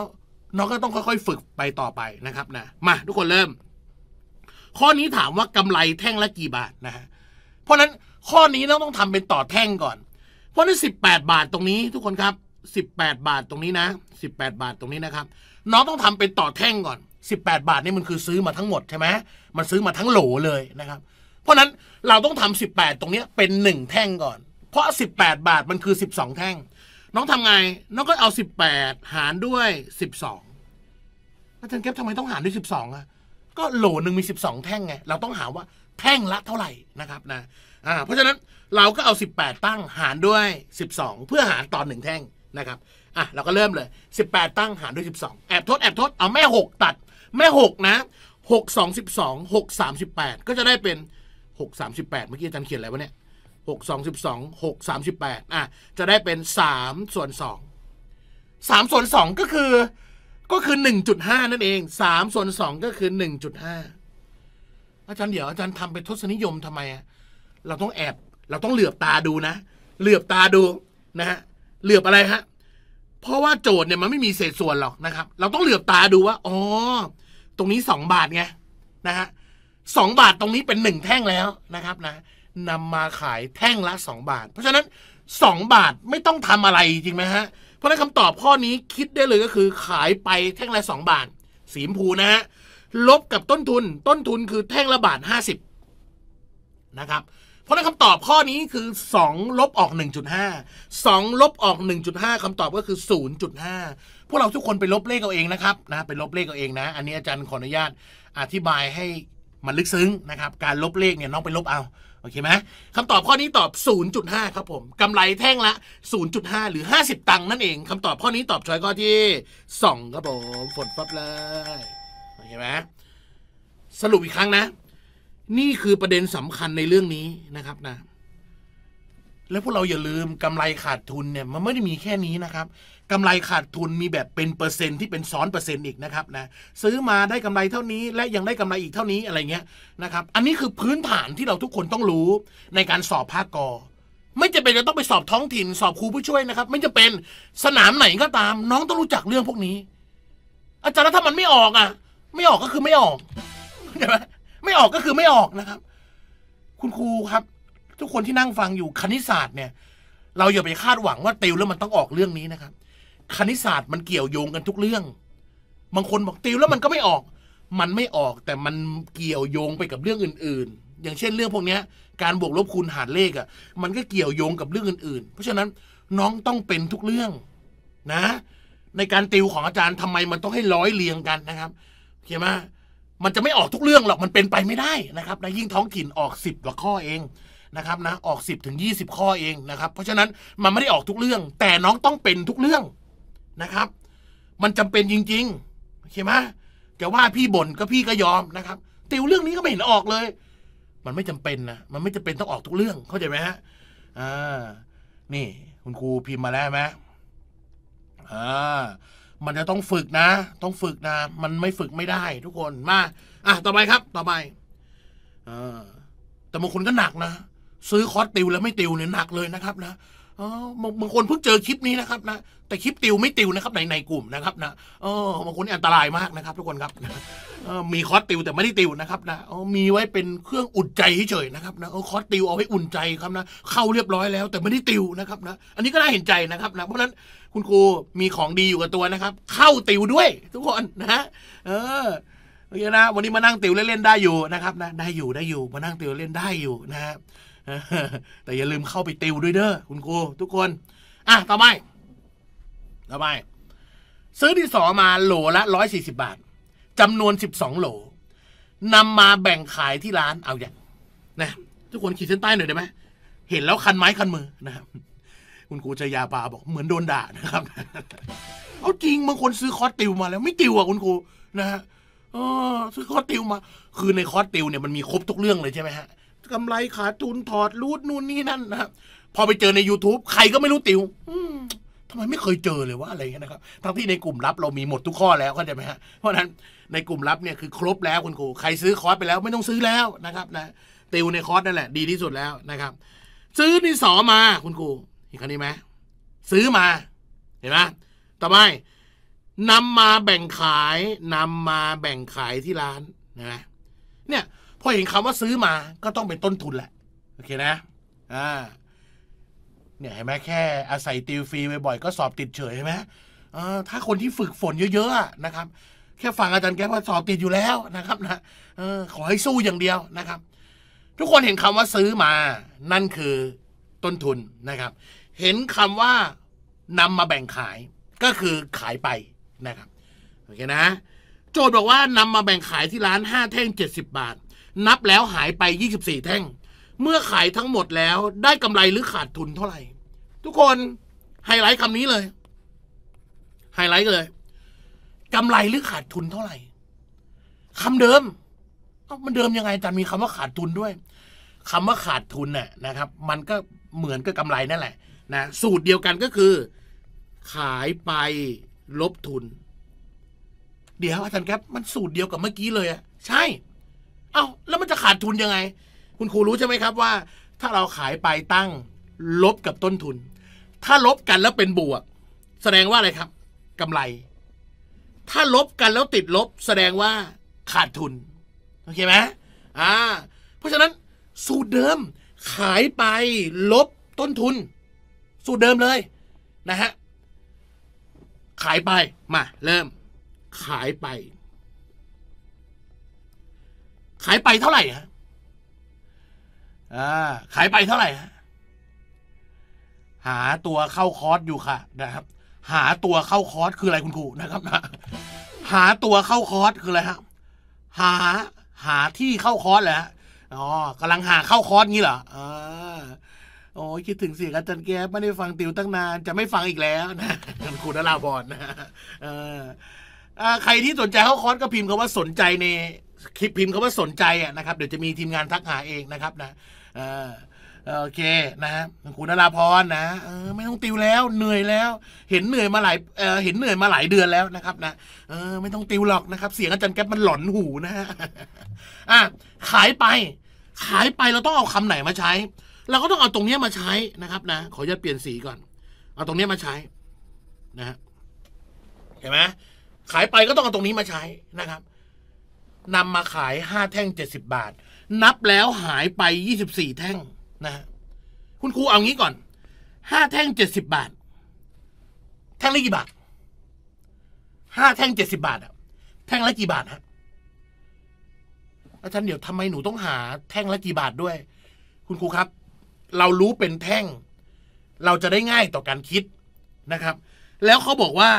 น้องก็ต้องค่อยๆฝึกไปต่อไปนะครับนะมา ทุกคนเริ่ม ข้อนี้ถามว่ากำไรแท่งละกี่บาทนะฮะเพราะฉะนั้นข้อนี้้องต้องทำเป็นต่อแท่งก่อนเพราะนั้นสิบแปดบาทตรงนี้ ทุกคนครับสิบแปดบาทตรงนี้นะสิบแปดบาทตรงนี้นะครับน้องต้องทำเป็นต่อแท่งก่อนสิบแปดบาทนี่มันคือซื้อมาทั้งหมดใช่ไหมมันซื้อมาทั้งโหลเลยนะครับ เพราะนั้นเราต้องทำสิบแปดตรงนี้เป็นหนึ่งแท่งก่อนเพราะสิบแปดบาทมันคือสสิบองแท่งน้องทำไง น้องก็เอาสิบแปดหารด้วยสิบสองอาจารย์เก็บทำไมต้องหารด้วยสิบสองอะก็โหลหนึ่งมีสิบสองแท่งไง เราต้องหาว่าแท่งละเท่าไหร่นะครับนะ อ่า เพราะฉะนั้นเราก็เอาสิบแปดตั้งหารด้วยสิบสองเพื่อหารต่อหนึ่งแท่งนะครับ อ่ะเราก็เริ่มเลยสิบแปดตั้งหารด้วยสิบสองแอบทดแอบทดเอาแม่หกตัดแม่หกนะหกสองสิบสองหกสามสิบแปดก็จะได้เป็นหกสามสิบแปดเมื่อกี้อาจารย์เขียนอะไรวะเนี่ย6 2 12 6 38อ่ะจะได้เป็น3ส่วน2 3ส่วน2ก็คือก็คือ1.5นั่นเอง3ส่วน2ก็คือ1.5อาจารย์เดี๋ยวอาจารย์ทำเป็นทศนิยมทำไมเราต้องแอบเราต้องเหลือบตาดูนะ เหลือบตาดูนะฮะเหลือบอะไรฮะเพราะว่าโจทย์เนี่ยมันไม่มีเศษส่วนหรอกนะครับ เราต้องเหลือบตาดูว่าอ๋อตรงนี้ 2 บาทไงนะฮะสองบาทตรงนี้เป็นหนึ่งแท่งแล้วนะครับนะนำมาขายแท่งละ 2 บาท เพราะฉะนั้น 2 บาทไม่ต้องทำอะไรจริงไหมฮะ เพราะะนั้นคำตอบข้อนี้คิดได้เลยก็คือขายไปแท่งละ 2 บาท สีมพูนะฮะลบกับต้นทุนต้นทุนคือแท่งละบาท50นะครับเพราะนั้นคำตอบข้อนี้คือ 2 ลบออก 1.5 2 ลบออก 1.5 คำตอบก็คือ 0.5 พวกเราทุกคนไปลบเลขเอาเองนะครับนะไปลบเลขเอาเองนะอันนี้อาจารย์ขออนุญาตอธิบายให้มันลึกซึ้งนะครับการลบเลขเนี่ยน้องไปลบเอาโอเคไหม คำตอบข้อนี้ตอบ 0.5 ครับผมกำไรแท่งละ 0.5 หรือ 50 ตังค์นั่นเอง คำตอบข้อนี้ตอบช้อยข้อที่ 2 ครับผม ฝนฟับเลย โอเคไหม สรุปอีกครั้งนะ นี่คือประเด็นสำคัญในเรื่องนี้นะครับนะแล้วพวกเราอย่าลืมกำไรขาดทุนเนี่ยมันไม่ได้มีแค่นี้นะครับกำไรขาดทุนมีแบบเป็นเปอร์เซ็นต์ที่เป็นซ้อนเปอร์เซ็นต์อีกนะครับ นะ ซื้อมาได้กำไรเท่านี้ และยังได้กำไรอีกเท่านี้อะไรเงี้ยนะครับ อันนี้คือพื้นฐานที่เราทุกคนต้องรู้ในการสอบภาคกอไม่จะเป็นจะต้องไปสอบท้องถิ่น สอบครูผู้ช่วยนะครับ ไม่จะเป็นสนามไหนก็ตาม น้องต้องรู้จักเรื่องพวกนี้ อาจารย์ถ้ามันไม่ออกอ่ะไม่ออกก็คือไม่ออกใช่ไหมไม่ออกก็คือไม่ออกนะครับ คุณครูครับทุกคนที่นั่งฟังอยู่คณิตศาสตร์เนี่ย เราอย่าไปคาดหวังว่าติวแล้วมันต้องออกเรื่องนี้นะครับ คณิตศาสตร์มันเกี่ยวโยงกันทุกเรื่อง บางคนบอกติวแล้วมันก็ไม่ออก มันไม่ออกแต่มันเกี่ยวโยงไปกับเรื่องอื่น ๆ อย่างเช่นเรื่องพวกนี้ การบวกลบคูณหารเลขอะ่ะ มันก็เกี่ยวโยงกับเรื่องอื่น ๆ เพราะฉะนั้นน้องต้องเป็นทุกเรื่องนะ ในการติวของอาจารย์ทำไม มันต้องให้ร้อยเรียงกันนะครับเข้าไหมมันจะไม่ออกทุกเรื่องหรอกมันเป็นไปไม่ได้นะครับในยิ่งท้องถิ่นออกสิบกว่าข้อเองนะครับนะออก 10 ถึง 20 ข้อเองนะครับ เพราะฉะนั้นมันไม่ได้ออกทุกเรื่อง แต่น้องต้องเป็นทุกเรื่องนะครับ มันจำเป็นจริงๆโอเคไหมแต่ว่าพี่บ่นก็พี่ก็ยอมนะครับติวเรื่องนี้ก็ไม่เห็นออกเลย มันไม่จำเป็นนะมันไม่จำเป็นต้องออกทุกเรื่องเข้าใจไหมฮะอ่านี่ คุณครูพิมพ์มาแล้วไหมอ่ามันจะต้องฝึกนะ ต้องฝึกนะ มันไม่ฝึกไม่ได้ ทุกคนมาอ่ะต่อไปครับ ต่อไปอ่าแต่บางคนก็หนักนะซื้อคอร์สติวแล้วไม่ติวเนี่ยหนักเลยนะครับนะบางคนเพิ่งเจอคลิปนี้นะครับนะ แต่คลิปติวไม่ติวนะครับในในกลุ่มนะครับนะ เออบางคนอันตรายมากนะครับทุกคนครับมีคอร์สติวแต่ไม่ได้ติวนะครับนะมีไว้เป็นเครื่องอุ่นใจเฉยนะครับนะคอร์สติวเอาไว้อุ่นใจครับนะ เข้าเรียบร้อยแล้ว แต่ไม่ได้ติวนะครับนะ อันนี้ก็น่าเห็นใจนะครับนะ เพราะนั้นคุณครูมีของดีอยู่กับตัวนะครับ เข้าติวด้วยทุกคนนะะเออโอเคนะ วันนี้มานั่งติวเล่นๆได้อยู่นะครับนะได้อยู่ได้อยู่มานั่งติวเล่นได้อยู่นะฮะแต่อย่าลืมเข้าไปติวด้วยเด้อคุณครูทุกคน อ่ะต่อไปต่อไปซื้อดินสอมาโหลละร้อยสี่สิบาทจำนวนสิบสองโหลนำมาแบ่งขายที่ร้านเอาอย่างนะ ทุกคนขีดเส้นใต้หน่อยได้ไหมเห็นแล้วคันไม้คันมือนะครับคุณครูชยาปาบอกเหมือนโดนด่านะครับ เอาจริงบางคนซื้อคอสติวมาแล้ว ไม่ติวอ่ะคุณครูนะฮะซื้อคอสติวมา คือในคอสติวเนี่ยมันมีครบทุกเรื่องเลยใช่ไหมฮะกำไรขาดทุนถอดรูดนู่นนี่นั่นนะพอไปเจอใน YouTube ใครก็ไม่รู้ติวทำไมไม่เคยเจอเลยว่าอะไรเงี้ยนะครับทั้งที่ในกลุ่มลับเรามีหมดทุกข้อแล้วเข้าใจไหมฮะเพราะนั้นในกลุ่มลับเนี่ยคือ ครบแล้วคุณครูใครซื้อคอร์สไปแล้วไม่ต้องซื้อแล้วนะครับ นะ ติวในคอร์สนั่นแหละ ดีที่สุดแล้วนะครับ ซื้อนิสอมา คุณครูเห็นคันนี้ไหมซื้อมา เห็นไหมต่อไปนำมาแบ่งขายนำมาแบ่งขายที่ร้านนะเนี่ยพอเห็นคำว่าซื้อมาก็ต้องเป็นต้นทุนแหละโอเคนะอ่าเนี่ยเห็นไหมแค่อาศัยติวฟรีบ่อยๆก็สอบติดเฉยเห็นไหมถ้าคนที่ฝึกฝนเยอะๆนะครับ แค่ฟังอาจารย์แก้วสอบติดอยู่แล้วนะครับนะอขอให้สู้อย่างเดียวนะครับ ทุกคนเห็นคำว่าซื้อมานั่นคือต้นทุนนะครับ เห็นคำว่านำมาแบ่งขายก็คือขายไปนะครับโอเคนะโจทย์บอกว่านำมาแบ่งขายที่ร้านห้าแท่งเจ็ดสิบบาทนับแล้วหายไป 24 แท่ง เมื่อขายทั้งหมดแล้ว ได้กำไรหรือขาดทุนเท่าไหร่ทุกคน ไฮไลท์คำนี้เลยไฮไลท์เลยกำไรหรือขาดทุนเท่าไหร่คำเดิมมันเดิมยังไง แต่มีคำว่าขาดทุนด้วยคำว่าขาดทุนน่ยนะครับ มันก็เหมือนกับกำไรนั่นแหละนะสูตรเดียวกันก็คือ ขายไปลบทุน เดี๋ยวอาจารย์ครับ มันสูตรเดียวกับเมื่อกี้เลยอะใช่เอา้าแล้วมันจะขาดทุนยังไง คุณครูรู้ใช่ไหมครับว่า ถ้าเราขายไปตั้ง ลบกับต้นทุน ถ้าลบกันแล้วเป็นบวก แสดงว่าอะไรครับ กำไร ถ้าลบกันแล้วติดลบแสดงว่า ขาดทุนโอเคไหมอ่าเพราะฉะนั้นสูตรเดิมขายไปลบต้นทุน สูตรเดิมเลยนะฮะขายไปมา เริ่ม ขายไปขายไปเท่าไหร่ฮะ อ่าขายไปเท่าไหร่ฮะ หาตัวเข้าคอร์สอยู่ค่ะนะครับ หาตัวเข้าคอร์สคืออะไรคุณครูนะครับนะหาตัวเข้าคอร์สคืออะไรฮะ หาหาที่เข้าคอร์สเหรอะอ๋อกำลังหาเข้าคอร์สงี้เหรออ๋โอ้คิดถึงเสียงอาจารย์แก๊ไม่ได้ฟังติวตั้งนาน จะไม่ฟังอีกแล้วนะคุณครูดาราบอลนะใครที่สนใจเข้าคอร์สก็พิมพ์คำว่าสนใจในคลิปพิมพ์เขาว่าสนใจอ่ะนะครับ เดี๋ยวจะมีทีมงานทักหาเองนะครับนะโอเค นะคุณนราพรนะออไม่ต้องติวแล้ว เหนื่อยแล้ว เห็นเหนื่อยมาหลายเเห็นเหนื่อยมาหลายเดือนแล้วนะครับนะเออไม่ต้องติวหรอกนะครับ เสียงอาจารย์แก๊ปมันหลอนหูนะฮะอ่ะขายไป ขายไปเราต้องเอาคำไหนมาใช้เราก็ต้องเอาตรงนี้มาใช้นะครับนะขออนุญาตเปลี่ยนสีก่อน เอาตรงนี้มาใช้นะฮะเห็นไหมขายไปก็ต้องเอาตรงนี้มาใช้นะครับนำมาขายห้าแท่งเจ็ดสิบาท นับแล้วหายไปยี่สิบสี่แท่งนะฮะคุณครูเอางี้ก่อนห้าแท่งเจ็ดสิบบาท แท่งละกี่บาทห้าแท่งเจ็ดสิบาทอะแท่งละกี่บาทฮะอาจารย์เดี๋ยวทำไมหนูต้องหา แท่งละกี่บาทด้วย คุณครูครับ เรารู้เป็นแท่ง เราจะได้ง่ายต่อการคิดนะครับ แล้วเขาบอกว่า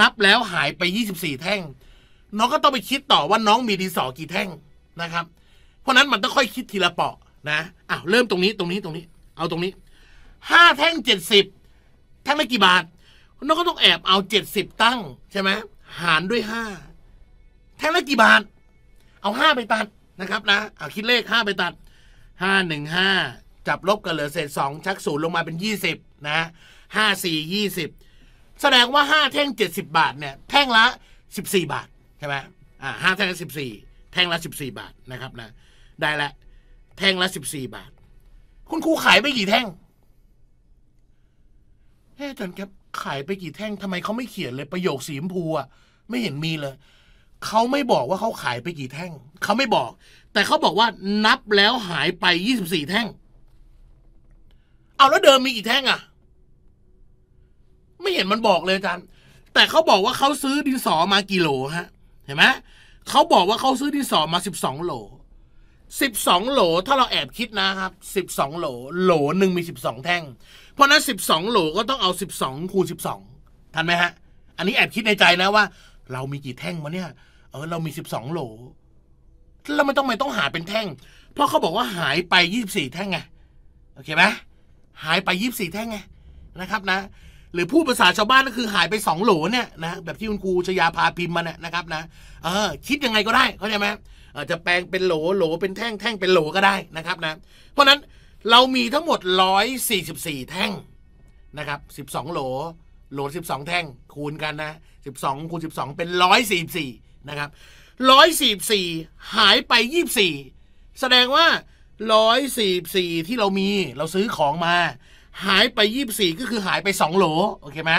นับแล้วหายไปยี่สิบสี่แท่งน้องก็ต้องไปคิดต่อว่าน้องมีดินสอกี่แท่งนะครับ เพราะนั้นมันต้องค่อยคิดทีละเปาะนะอ้าวเริ่มตรงนี้ตรงนี้ตรงนี้ เอาตรงนี้ห้าแท่งเจ็ดสิบแท่งละกี่บาทน้องก็ต้องแอบเอาเจ็ดสิบตั้งใช่ไหมหารด้วยห้าแท่งละกี่บาท เอาห้าไปตัดนะครับนะเอาคิดเลขห้าไปตัดห้าหนึ่งห้าจับลบกันเหลือเศษสองชักศูนย์ลงมาเป็นยี่สิบนะห้าสี่ยี่สิบแสดงว่าห้าแท่งเจ็ดสิบบาทเนี่ยแท่งละสิบสี่บาทช่ไหมอ่าห้าแท่งละสิบสี่ แท่งละสิบสี่บาทนะครับ นะ ได้ละ แท่งละสิบสี่บาท คุณครูขายไปกี่แท่งเฮ้ยจนร์ครับ ขายไปกี่แท่งทำไมเขาไม่เขียนเลย ประโยคสีชมพูอ่ะไม่เห็นมีเลย เขาไม่บอกว่าเขาขายไปกี่แท่ง เขาไม่บอก แต่เขาบอกว่านับแล้วหายไปยี่สิบสี่แท่ง เอาแล้วเดิมมีกี่แท่ง อ่ะ ไม่เห็นมันบอกเลยจัร์แต่เขาบอกว่าเขาซื้อดินสอมากี่โหลฮะเห็นไหม เขาบอกว่าเขาซื้อดินสอมา 12โหล12โหลถ้าเราแอบคิดนะครับ 12 โหล โหลหนึ่งมี 12 แท่ง เพราะนั้น 12 โหลก็ต้องเอา 12คูณ12 ทันไหมฮะ อันนี้แอบคิดในใจนะว่า เรามีกี่แท่งวะเนี่ย เออเรามี 12โหลแล้วไม่ต้องไม่ต้องหาเป็นแท่ง เพราะเขาบอกว่าหายไป 24 แท่งไง โอเคไหมหายไป 24 แท่งไงนะครับนะหรือพูดภาษาชาวบ้านก็คือหายไปสองโหลเนี่ยนะแบบที่คุณครูชยาพาพิมพ์มาเนี่ยนะครับนะเออคิดยังไงก็ได้เข้าใจไหมอาจจะแปลงเป็นโหลโหลเป็นแท่งแท่งเป็นโหลก็ได้นะครับนะเพราะนั้นเรามีทั้งหมด 144 แท่งนะครับ12 โหล โหล12 แท่งคูณกันนะ12คูณ12 เป็น 144นะครับ144 หายไป 24 แสดงว่า 144 ที่เรามีเราซื้อของมาหายไป 24 ก็คือหายไป 2 โหลโอเคไหม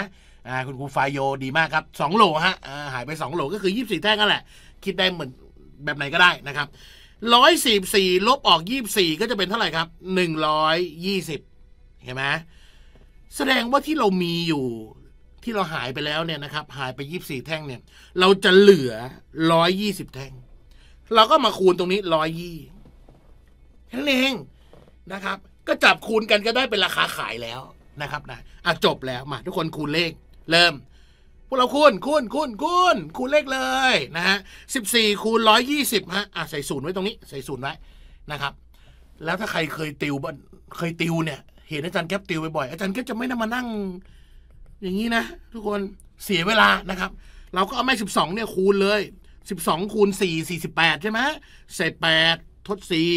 อ่าคุณครูฟายโยดีมากครับ 2 โหลฮะอ่าหายไป2โหลก็คือ24แท่งนั่นแหละ คิดได้เหมือนแบบไหนก็ได้นะครับ144ลบออก24ก็จะเป็นเท่าไหร่ครับ120เห็นไหมแสดงว่าที่เรามีอยู่ที่เราหายไปแล้วเนี่ยนะครับ หายไป 24 แท่งเนี่ย เราจะเหลือ 120 แท่ง เราก็มาคูณตรงนี้120นั่นเองนะครับก็จับคูณกันก็ได้เป็นราคาขายแล้วนะครับนะอ่ะจบแล้วมา ทุกคนคูณเลข เริ่มพวกเราคูณคูณคูณคูณคูณเลขเลยนะฮะสิบสี่คูณร้อยยี่สิบฮะอ่ะใส่ศูนย์ไว้ตรงนี้ ใส่ศูนย์ไว้นะครับ แล้วถ้าใครเคยติวบ่เคยติวเนี่ยเห็นอาจารย์แก๊ปติวบ่อย อาจารย์ก็จะไม่นด้มานั่ง อย่างนี้นะทุกคนเสียเวลานะครับ เราก็เอาแม่สิบสองเนี่ยคูณเลยสิบสองคูณสี่สี่สิบแปดใช่ไหมใส่แปดทดสี่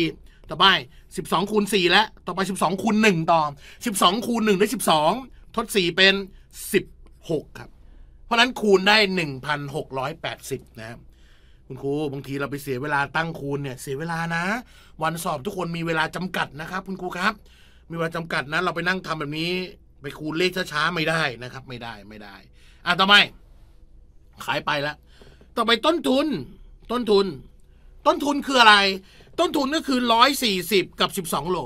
ต่อไป12คูณ4 แล้ว ต่อไป 12 คูณ 1ต่อ12 คูณ1ได้12 ทด 4 เป็น 16ครับเพราะนั้นคูณได้ 1,680นะครับคุณครูบางทีเราไปเสียเวลาตั้งคูณเนี่ยเสียเวลานะ วันสอบทุกคนมีเวลาจำกัดนะครับ คุณครูครับ มีเวลาจำกัดนะเราไปนั่งทำแบบนี้ ไปคูณเลขช้าๆไม่ได้นะครับไม่ได้ ไม่ได้อ่ะต่อไปขายไปแล้วต่อไปต้นทุนต้นทุน ต้นทุนคืออะไรต้นทุนก็คือ 140 กับ 12 โหล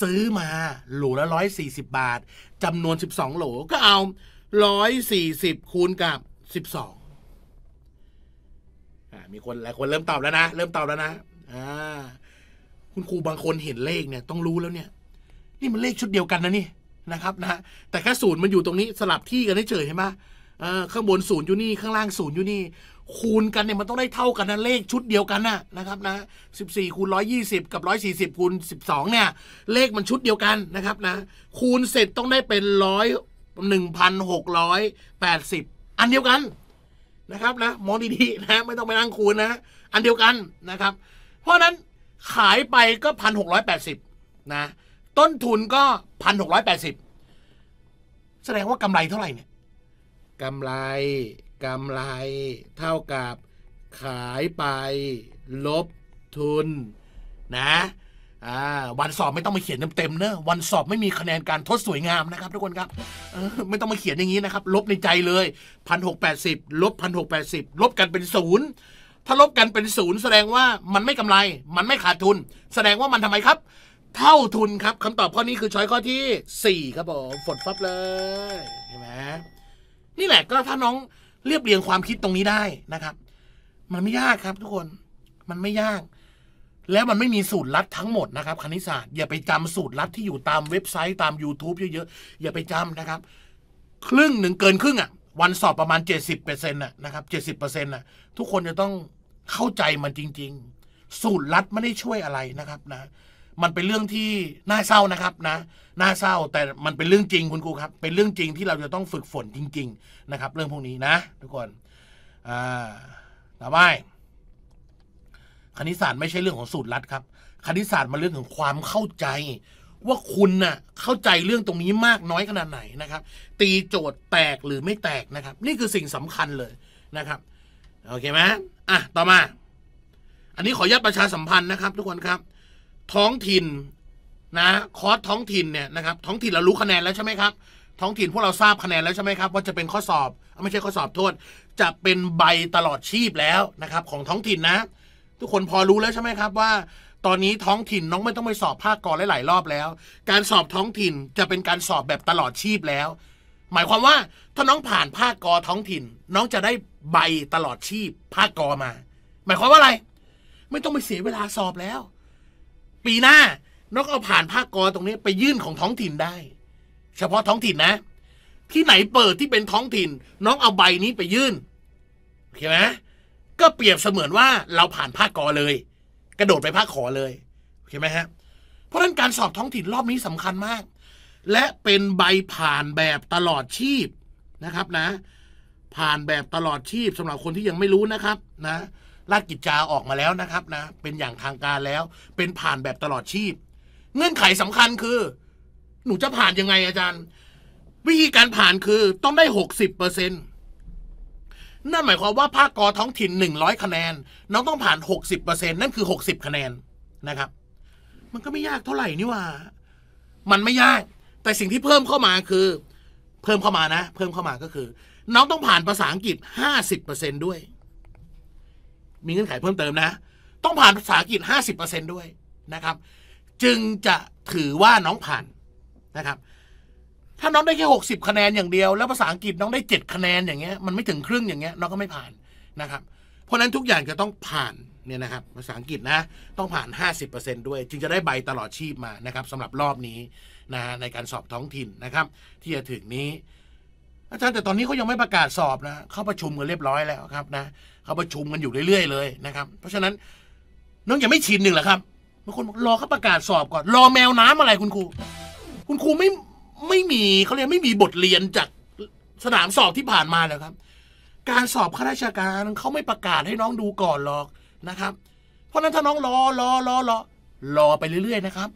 ซื้อมาโหลละ140 บาทจำนวน 12 โหล ก็เอา 140 คูณกับ 12มีคนหลายคนเริ่มตอบแล้วนะ เริ่มตอบแล้วนะคุณครูบางคนเห็นเลขเนี่ย ต้องรู้แล้วเนี่ย นี่มันเลขชุดเดียวกันนะนี่นะครับ นะแต่แค่ศูนย์มันอยู่ตรงนี้สลับที่กันเฉยใช่ไหมข้างบนศูนย์อยู่นี่ข้างล่างศูนย์อยู่นี่ คูณกันเนี่ยมันต้องได้เท่ากันนะเลขชุดเดียวกันนะนะครับนะสิบสี่คูณร้อยยี่สิบกับร้อยสี่สิบคูณสิบสองเนี่ยเลขมันชุดเดียวกันนะครับนะคูณเสร็จต้องได้เป็นร้อยหนึ่งพันหกร้อยแปดสิบอันเดียวกันนะครับนะมองดีๆนะไม่ต้องไปนั่งคูณนะอันเดียวกันนะครับเพราะนั้นขายไปก็พันหกร้อยแปดสิบนะต้นทุนก็พันหกร้อยแปดสิบแสดงว่ากำไรเท่าไหร่เนี่ยกำไรกำไร เท่ากับ ขายไป ลบทุน นะวันสอบไม่ต้องมาเขียนเต็มๆเนอะวันสอบไม่มีคะแนนการทดสวยงามนะครับทุกคนครับไม่ต้องมาเขียนอย่างนี้นะครับลบในใจเลยพันหกแปดสิบลบพันหกแปดสิบลบกันเป็นศูนย์ถ้าลบกันเป็นศูนย์แสดงว่ามันไม่กำไร มันไม่ขาดทุน แสดงว่ามันทำไมครับ เท่าทุนครับ คำตอบข้อนี้คือช้อยข้อที่สี่ครับผมฝนฟับเลยเห็นไหมนี่แหละก็ถ้าน้องเรียบเรียงความคิดตรงนี้ได้นะครับ มันไม่ยากครับ ทุกคนมันไม่ยาก แล้วมันไม่มีสูตรลัดทั้งหมดนะครับ คณิตศาสตร์ อย่าไปจำสูตรลัดที่อยู่ตามเว็บไซต์ตาม YouTube เยอะๆ อย่าไปจำนะครับ ครึ่งหนึ่งเกินครึ่งอ่ะ วันสอบประมาณ 70%อร์เซ็นต่ะนะครับเจ็ดสิบเปอร์เซ็นต์่ะทุกคนจะต้องเข้าใจมันจริงๆ สูตรลัดไม่ได้ช่วยอะไรนะครับ นะมันเป็นเรื่องที่น่าเศร้านะครับนะน่าเศร้า แต่มันเป็นเรื่องจริงคุณครูครับเป็นเรื่องจริงที่เราจะต้องฝึกฝนจริง ๆ นะครับ เรื่องพวกนี้นะ ทุกคนอ่าต่อไปคณิตศาสตร์ไม่ใช่เรื่องของสูตรลัดครับ คณิตศาสตร์มันเรื่องของความเข้าใจ ว่าคุณน่ะเข้าใจเรื่องตรงนี้มากน้อยขนาดไหนนะครับ ตีโจทย์แตกหรือไม่แตกนะครับ นี่คือสิ่งสำคัญเลยนะครับโอเคไหมอ่ะต่อมา อันนี้ขอญาตประชาสัมพันธ์นะครับ ทุกคนครับท้องถิ่นนะ คอร์สท้องถิ่นเนี่ยนะครับท้องถิ่นเรารู้คะแนนแล้วใช่ไหมครับท้องถิ่นพวกเราทราบคะแนนแล้วใช่ไหมครับว่าจะเป็นข้อสอบไม่ใช่ข้อสอบโทษจะเป็นใบตลอดชีพแล้วนะครับ ของท้องถิ่นนะ ทุกคนพอรู้แล้วใช่ไหมครับว่า ตอนนี้ท้องถิ่นน้องไม่ต้องไปสอบภาคกรหลายรอบแล้ว การสอบท้องถิ่นจะเป็นการสอบแบบตลอดชีพแล้ว หมายความว่าถ้าน้องผ่านภาคกอท้องถิ่นน้องจะได้ใบตลอดชีพ ภาคกอมา หมายความว่าอะไร ไม่ต้องไปเสียเวลาสอบแล้วปีหน้านกเอาผ่านภาคกอตรงนี้ ไปยื่นของท้องถิ่นได้ เฉพาะท้องถิ่นนะ ที่ไหนเปิดที่เป็นท้องถิ่น น้องเอาใบนี้ไปยื่นโอเคไหมก็เปรียบเสมือนว่าเราผ่านภาคกอเลย กระโดดไปภาคขอเลยโอเคไหมฮะเพราะฉะนั้นการสอบท้องถิ่นรอบนี้สำคัญมาก และเป็นใบผ่านแบบตลอดชีพนะครับนะ ผ่านแบบตลอดชีพสำหรับคนที่ยังไม่รู้นะครับ นะราชกิจจาออกมาแล้วนะครับนะ เป็นอย่างทางการแล้วเป็นผ่านแบบตลอดชีพ เงื่อนไขสำคัญคือ หนูจะผ่านยังไงอาจารย์ วิธีการผ่านคือต้องได้หกสิบเปอร์เซ็นต์นั่นหมายความว่าภาคกอท้องถิ่นหนึ่งร้อยคะแนน น้องต้องผ่านหกสิบเปอร์เซ็นต์นั่นคือหกสิบคะแนนนะครับ มันก็ไม่ยากเท่าไหร่นี่ว่า มันไม่ยากแต่สิ่งที่เพิ่มเข้ามาคือ เพิ่มเข้ามานะ เพิ่มเข้ามาก็คือ น้องต้องผ่านภาษาอังกฤษห้าสิบเปอร์เซ็นต์ด้วยมีเงื่อนไขเพิ่มเติมนะ ต้องผ่านภาษาอังกฤษ 50%ด้วยนะครับ จึงจะถือว่าน้องผ่านนะครับ ถ้าน้องได้แค่ 60 คะแนนอย่างเดียว แล้วภาษาอังกฤษน้องได้ 7 คะแนนอย่างเงี้ย มันไม่ถึงครึ่งอย่างเงี้ย น้องก็ไม่ผ่านนะครับ เพราะนั้นทุกอย่างจะต้องผ่านเนี่ยนะครับ ภาษาอังกฤษนะ ต้องผ่าน 50%ด้วย จึงจะได้ใบตลอดชีพมา นะครับสำหรับรอบนี้นะในการสอบท้องถิ่นนะครับ ที่จะถึงนี้อาจารย์แต่ตอนนี้เขายังไม่ประกาศสอบนะ เข้าประชุมกันเรียบร้อยแล้วครับ นะ เขาประชุมกันอยู่เรื่อยๆ เลยนะครับ เพราะฉะนั้น น้องอย่าไม่ชินหนึ่งเหรอครับบางคนบอกรอเขาประกาศสอบก่อน รอแมวน้ำอะไรคุณครูคุณครูไม่ไม่มีเขาเรียกไม่มีบทเรียนจากสนามสอบที่ผ่านมาเลยครับ การสอบข้าราชการเขาไม่ประกาศให้น้องดูก่อนหรอกนะครับ เพราะนั้นถ้าน้องรอรอรอรอรอไปเรื่อย ๆ นะครับ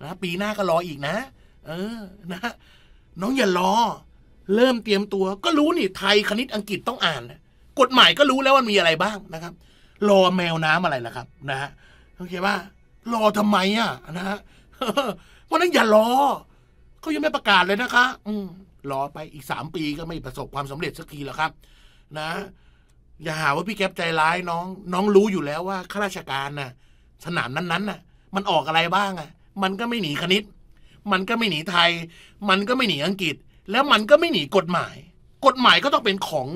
นะปีหน้าก็รออีกนะ เออนะ น้องอย่ารอเริ่มเตรียมตัวก็รู้นี่ไทยคณิตอังกฤษต้องอ่านกฎหมายก็รู้แล้วว่ามีอะไรบ้างนะครับ รอแมวน้ำอะไรล่ะครับ นะฮะโอเคว่ารอทำไมอ่ะนะฮะเพราะนั้นอย่ารอเขายังไม่ประกาศเลยนะคะ อืมรอไปอีกสามปีก็ไม่ประสบความสำเร็จสักทีแล้วครับ นะ อย่าหาว่าพี่แก๊ปใจร้ายน้องน้องรู้อยู่แล้วว่าข้าราชการน่ะ สนามนั้นๆน่ะ มันออกอะไรบ้างอ่ะ มันก็ไม่หนีคณิต มันก็ไม่หนีไทย มันก็ไม่หนีอังกฤษแล้วมันก็ไม่หนีกฎหมาย กฎหมายก็ต้องเป็นของ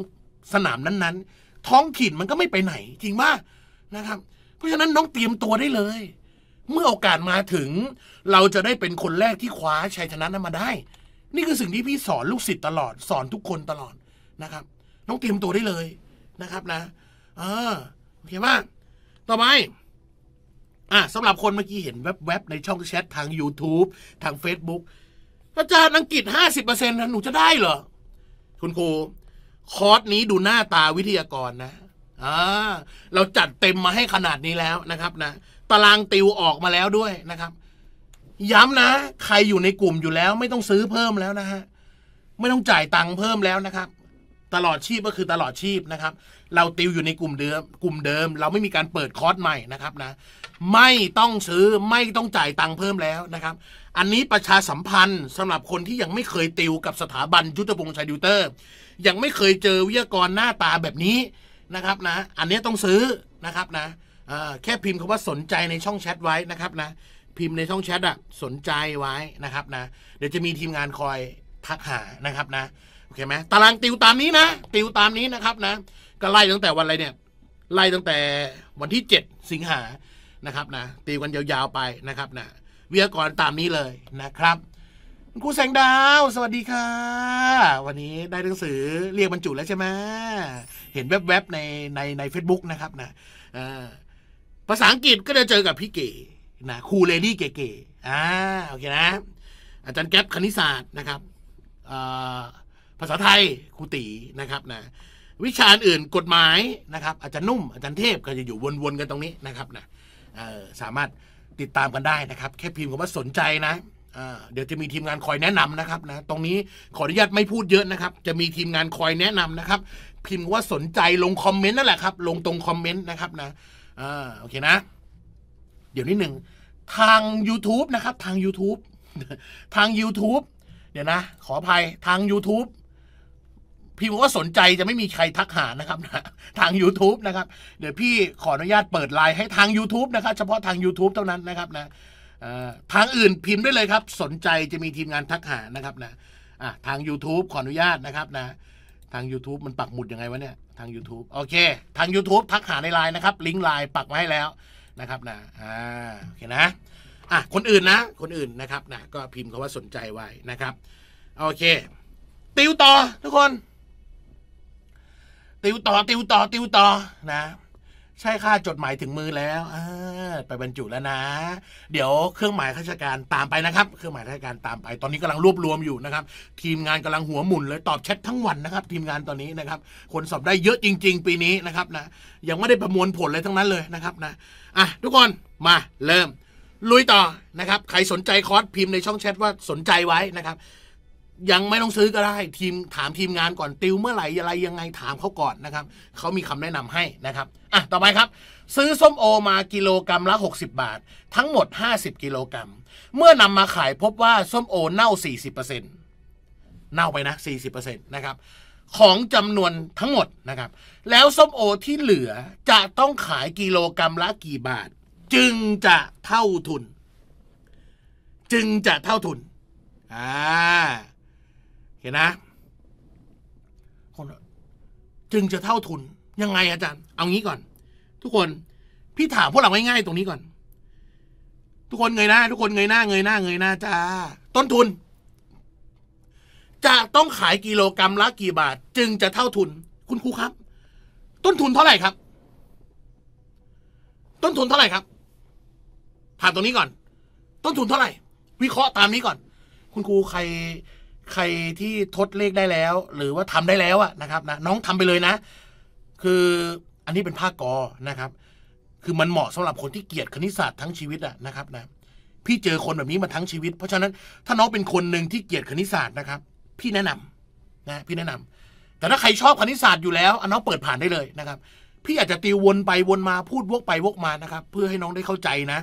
สนามนั้นๆ ท้องถิ่นมันก็ไม่ไปไหน จริงว่านะครับ เพราะฉะนั้นน้องเตรียมตัวได้เลย เมื่อโอกาสมาถึง เราจะได้เป็นคนแรกที่คว้าชัยชนะนั้นมาได้ นี่คือสิ่งที่พี่สอนลูกศิษย์ตลอด สอนทุกคนตลอดนะครับ น้องเตรียมตัวได้เลยนะครับนะ เออโอเคว่าต่อไปอ่ะสำหรับคน เมื่อกี้เห็นแวบๆ ในช่องแชททาง YouTube ทาง Facebook อาจารย์อังกฤษห้าสิบเปอร์เซ็นต์หนูจะได้เหรอ คุณครู คอร์สนี้ดูหน้าตาวิทยากรนะอ่าเราจัดเต็มมาให้ขนาดนี้แล้วนะครับ นะตารางติวออกมาแล้วด้วยนะครับ ย้ำนะใครอยู่ในกลุ่มอยู่แล้ว ไม่ต้องซื้อเพิ่มแล้วนะฮะไม่ต้องจ่ายตังค์เพิ่มแล้วนะครับ ตลอดชีพก็คือตลอดชีพนะครับ เราติวอยู่ในกลุ่มเดิมกลุ่มเดิม เราไม่มีการเปิดคอร์สใหม่นะครับนะ ไม่ต้องซื้อไม่ต้องจ่ายตังค์เพิ่มแล้วนะครับอันนี้ประชาสัมพันธ์สำหรับคนที่ยังไม่เคยติวกับสถาบันยุทธพงษ์ชัยดิวเตอร์ ยังไม่เคยเจอวิทยากรหน้าตาแบบนี้นะครับนะอันนี้ต้องซื้อนะครับนะแค่พิมพ์คาว่าสนใจในช่องแชทไว้นะครับนะ พิมพ์ในช่องแชทอ่ะสนใจไว้นะครับนะ เดี๋ยวจะมีทีมงานคอยทักหานะครับนะโอเคไหมตารางติวตามนี้นะติวตามนี้นะครับนะก็ไล่ตั้งแต่วันอะไรเนี่ย ไล่ตั้งแต่วันที่ 7 สิงหานะครับนะติวกันยาวๆไปนะครับนะวิทยากรตามนี้เลยนะครับครูแสงดาวสวัสดีค่ะ วันนี้ได้หนังสือเรียกบรรจุแล้วใช่ไหมเห็นแวบๆ ในในในเฟซบุ๊กนะครับนะภาษาอังกฤษก็จะเจอกับพี่เก๋นะครูเลดี้เก๋ๆอ่าโอเคนะอาจารย์แก๊ปคณิตศาสตร์นะครับภาษาไทยครูตีนะครับนะวิชาอื่นกฎหมายนะครับอาจารย์นุ่ม อาจารย์เทพก็จะอยู่วนๆ กันตรงนี้นะครับนะสามารถติดตามกันได้นะครับ แค่พิมพ์คำว่าสนใจนะเดี๋ยวจะมีทีมงานคอยแนะนำนะครับนะตรงนี้ขออนุญาตไม่พูดเยอะนะครับ จะมีทีมงานคอยแนะนำนะครับ พิมพ์ว่าสนใจลงคอมเมนต์นั่นแหละครับ ลงตรงคอมเมนต์นะครับนะโอเคนะ เดี๋ยวนิดหนึ่งทาง YouTube นะครับทาง YouTube ทาง YouTube เดี๋ยวนะ ขออภัยทาง YouTube พี่บอกว่าสนใจจะไม่มีใครทักหานะครับนะทาง YouTube นะครับเดี๋ยวพี่ขออนุญาตเปิดไลน์ให้ทาง YouTube นะครับเฉพาะทาง YouTube เท่านั้นนะครับนะทางอื่นพิมพ์ได้เลยครับสนใจจะมีทีมงานทักหานะครับนะทาง YouTube ขออนุญาตนะครับนะทาง YouTube มันปักหมุดยังไงวะเนี่ยทาง YouTube โอเคทาง YouTube ทักหาในไลน์นะครับลิงก์ไลน์ปักไว้แล้วนะครับนะอ่าโอเคนะอ่ะคนอื่นนะ คนอื่นนะครับนะก็พิมพ์คาว่าสนใจไว้นะครับโอเค ติวต่อทุกคนติวต่อติวต่อติวต่อนะ ใช่ค่าจดหมายถึงมือแล้วอไปบรรจุแล้วนะ เดี๋ยวเครื่องหมายข้าราชการตามไปนะครับ เครื่องหมายข้าราชการตามไปตอนนี้กำลังรวบรวมอยู่นะครับ ทีมงานกำลังหัวหมุนเลย ตอบแชททั้งวันนะครับทีมงานตอนนี้นะครับคนสอบได้เยอะจริง ๆ ปีนี้นะครับนะ ยังไม่ได้ประมวลผลเลยทั้งนั้นเลยนะครับนะอ่ะทุกคนมา เริ่ม ลุยต่อนะครับใครสนใจคอร์สพิมพ์ในช่องแชทว่าสนใจไว้นะครับยังไม่ต้องซื้อก็ได้ทีมถามทีมงานก่อนติวเมื่อไหร่อะไร ยังไงถามเขาก่อนนะครับเขามีคำแนะนำให้นะครับอ่ะต่อไปครับ ซื้อส้มโอมากิโลกรรัมละ 60 บาท ทั้งหมด 50 กิโลกรรมัม เมื่อนำมาขายพบว่าส้มโอเน่า 40%เน่าไปนะ 40%นะครับของจำนวนทั้งหมดนะครับ แล้วส้มโอที่เหลือจะต้องขายกิโลกรรัมละกี่บาท จึงจะเท่าทุน จึงจะเท่าทุนอ่าเห็นนะคน จึงจะเท่าทุนยังไงอาจารย์ เอางี้ก่อน ทุกคนพี่ถามพวกเราง่ายๆตรงนี้ก่อน ทุกคนเงยหน้า ทุกคนเงยหน้า เงยหน้าเงยหน้า จ้า ต้นทุน จะต้องขายกิโลกรรัมละกี่บาทจึงจะเท่าทุน คุณครูครับ ต้นทุนเท่าไหร่ครับ ต้นทุนเท่าไหร่ครับถามตรงนี้ก่อน ต้นทุนเท่าไหร่ วิเคราะห์ตามนี้ก่อน คุณครูใครใครที่ทดเลขได้แล้ว หรือว่าทำได้แล้วอะนะครับนะน้องทำไปเลยนะ คืออันนี้เป็นภาคกอนะครับ คือมันเหมาะสำหรับคนที่เกลียดคณิตศาสตร์ทั้งชีวิตอะนะครับนะพี่เจอคนแบบนี้มาทั้งชีวิต เพราะฉะนั้นถ้าน้องเป็นคนหนึ่งที่เกลียดคณิตศาสตร์นะครับ พี่แนะนำนะพี่แนะนำ แต่ถ้าใครชอบคณิตศาสตร์อยู่แล้วอน้องเปิดผ่านได้เลยนะครับ พี่อาจจะติววนไปวนมาพูดวกไปวกมานะครับ เพื่อให้น้องได้เข้าใจนะ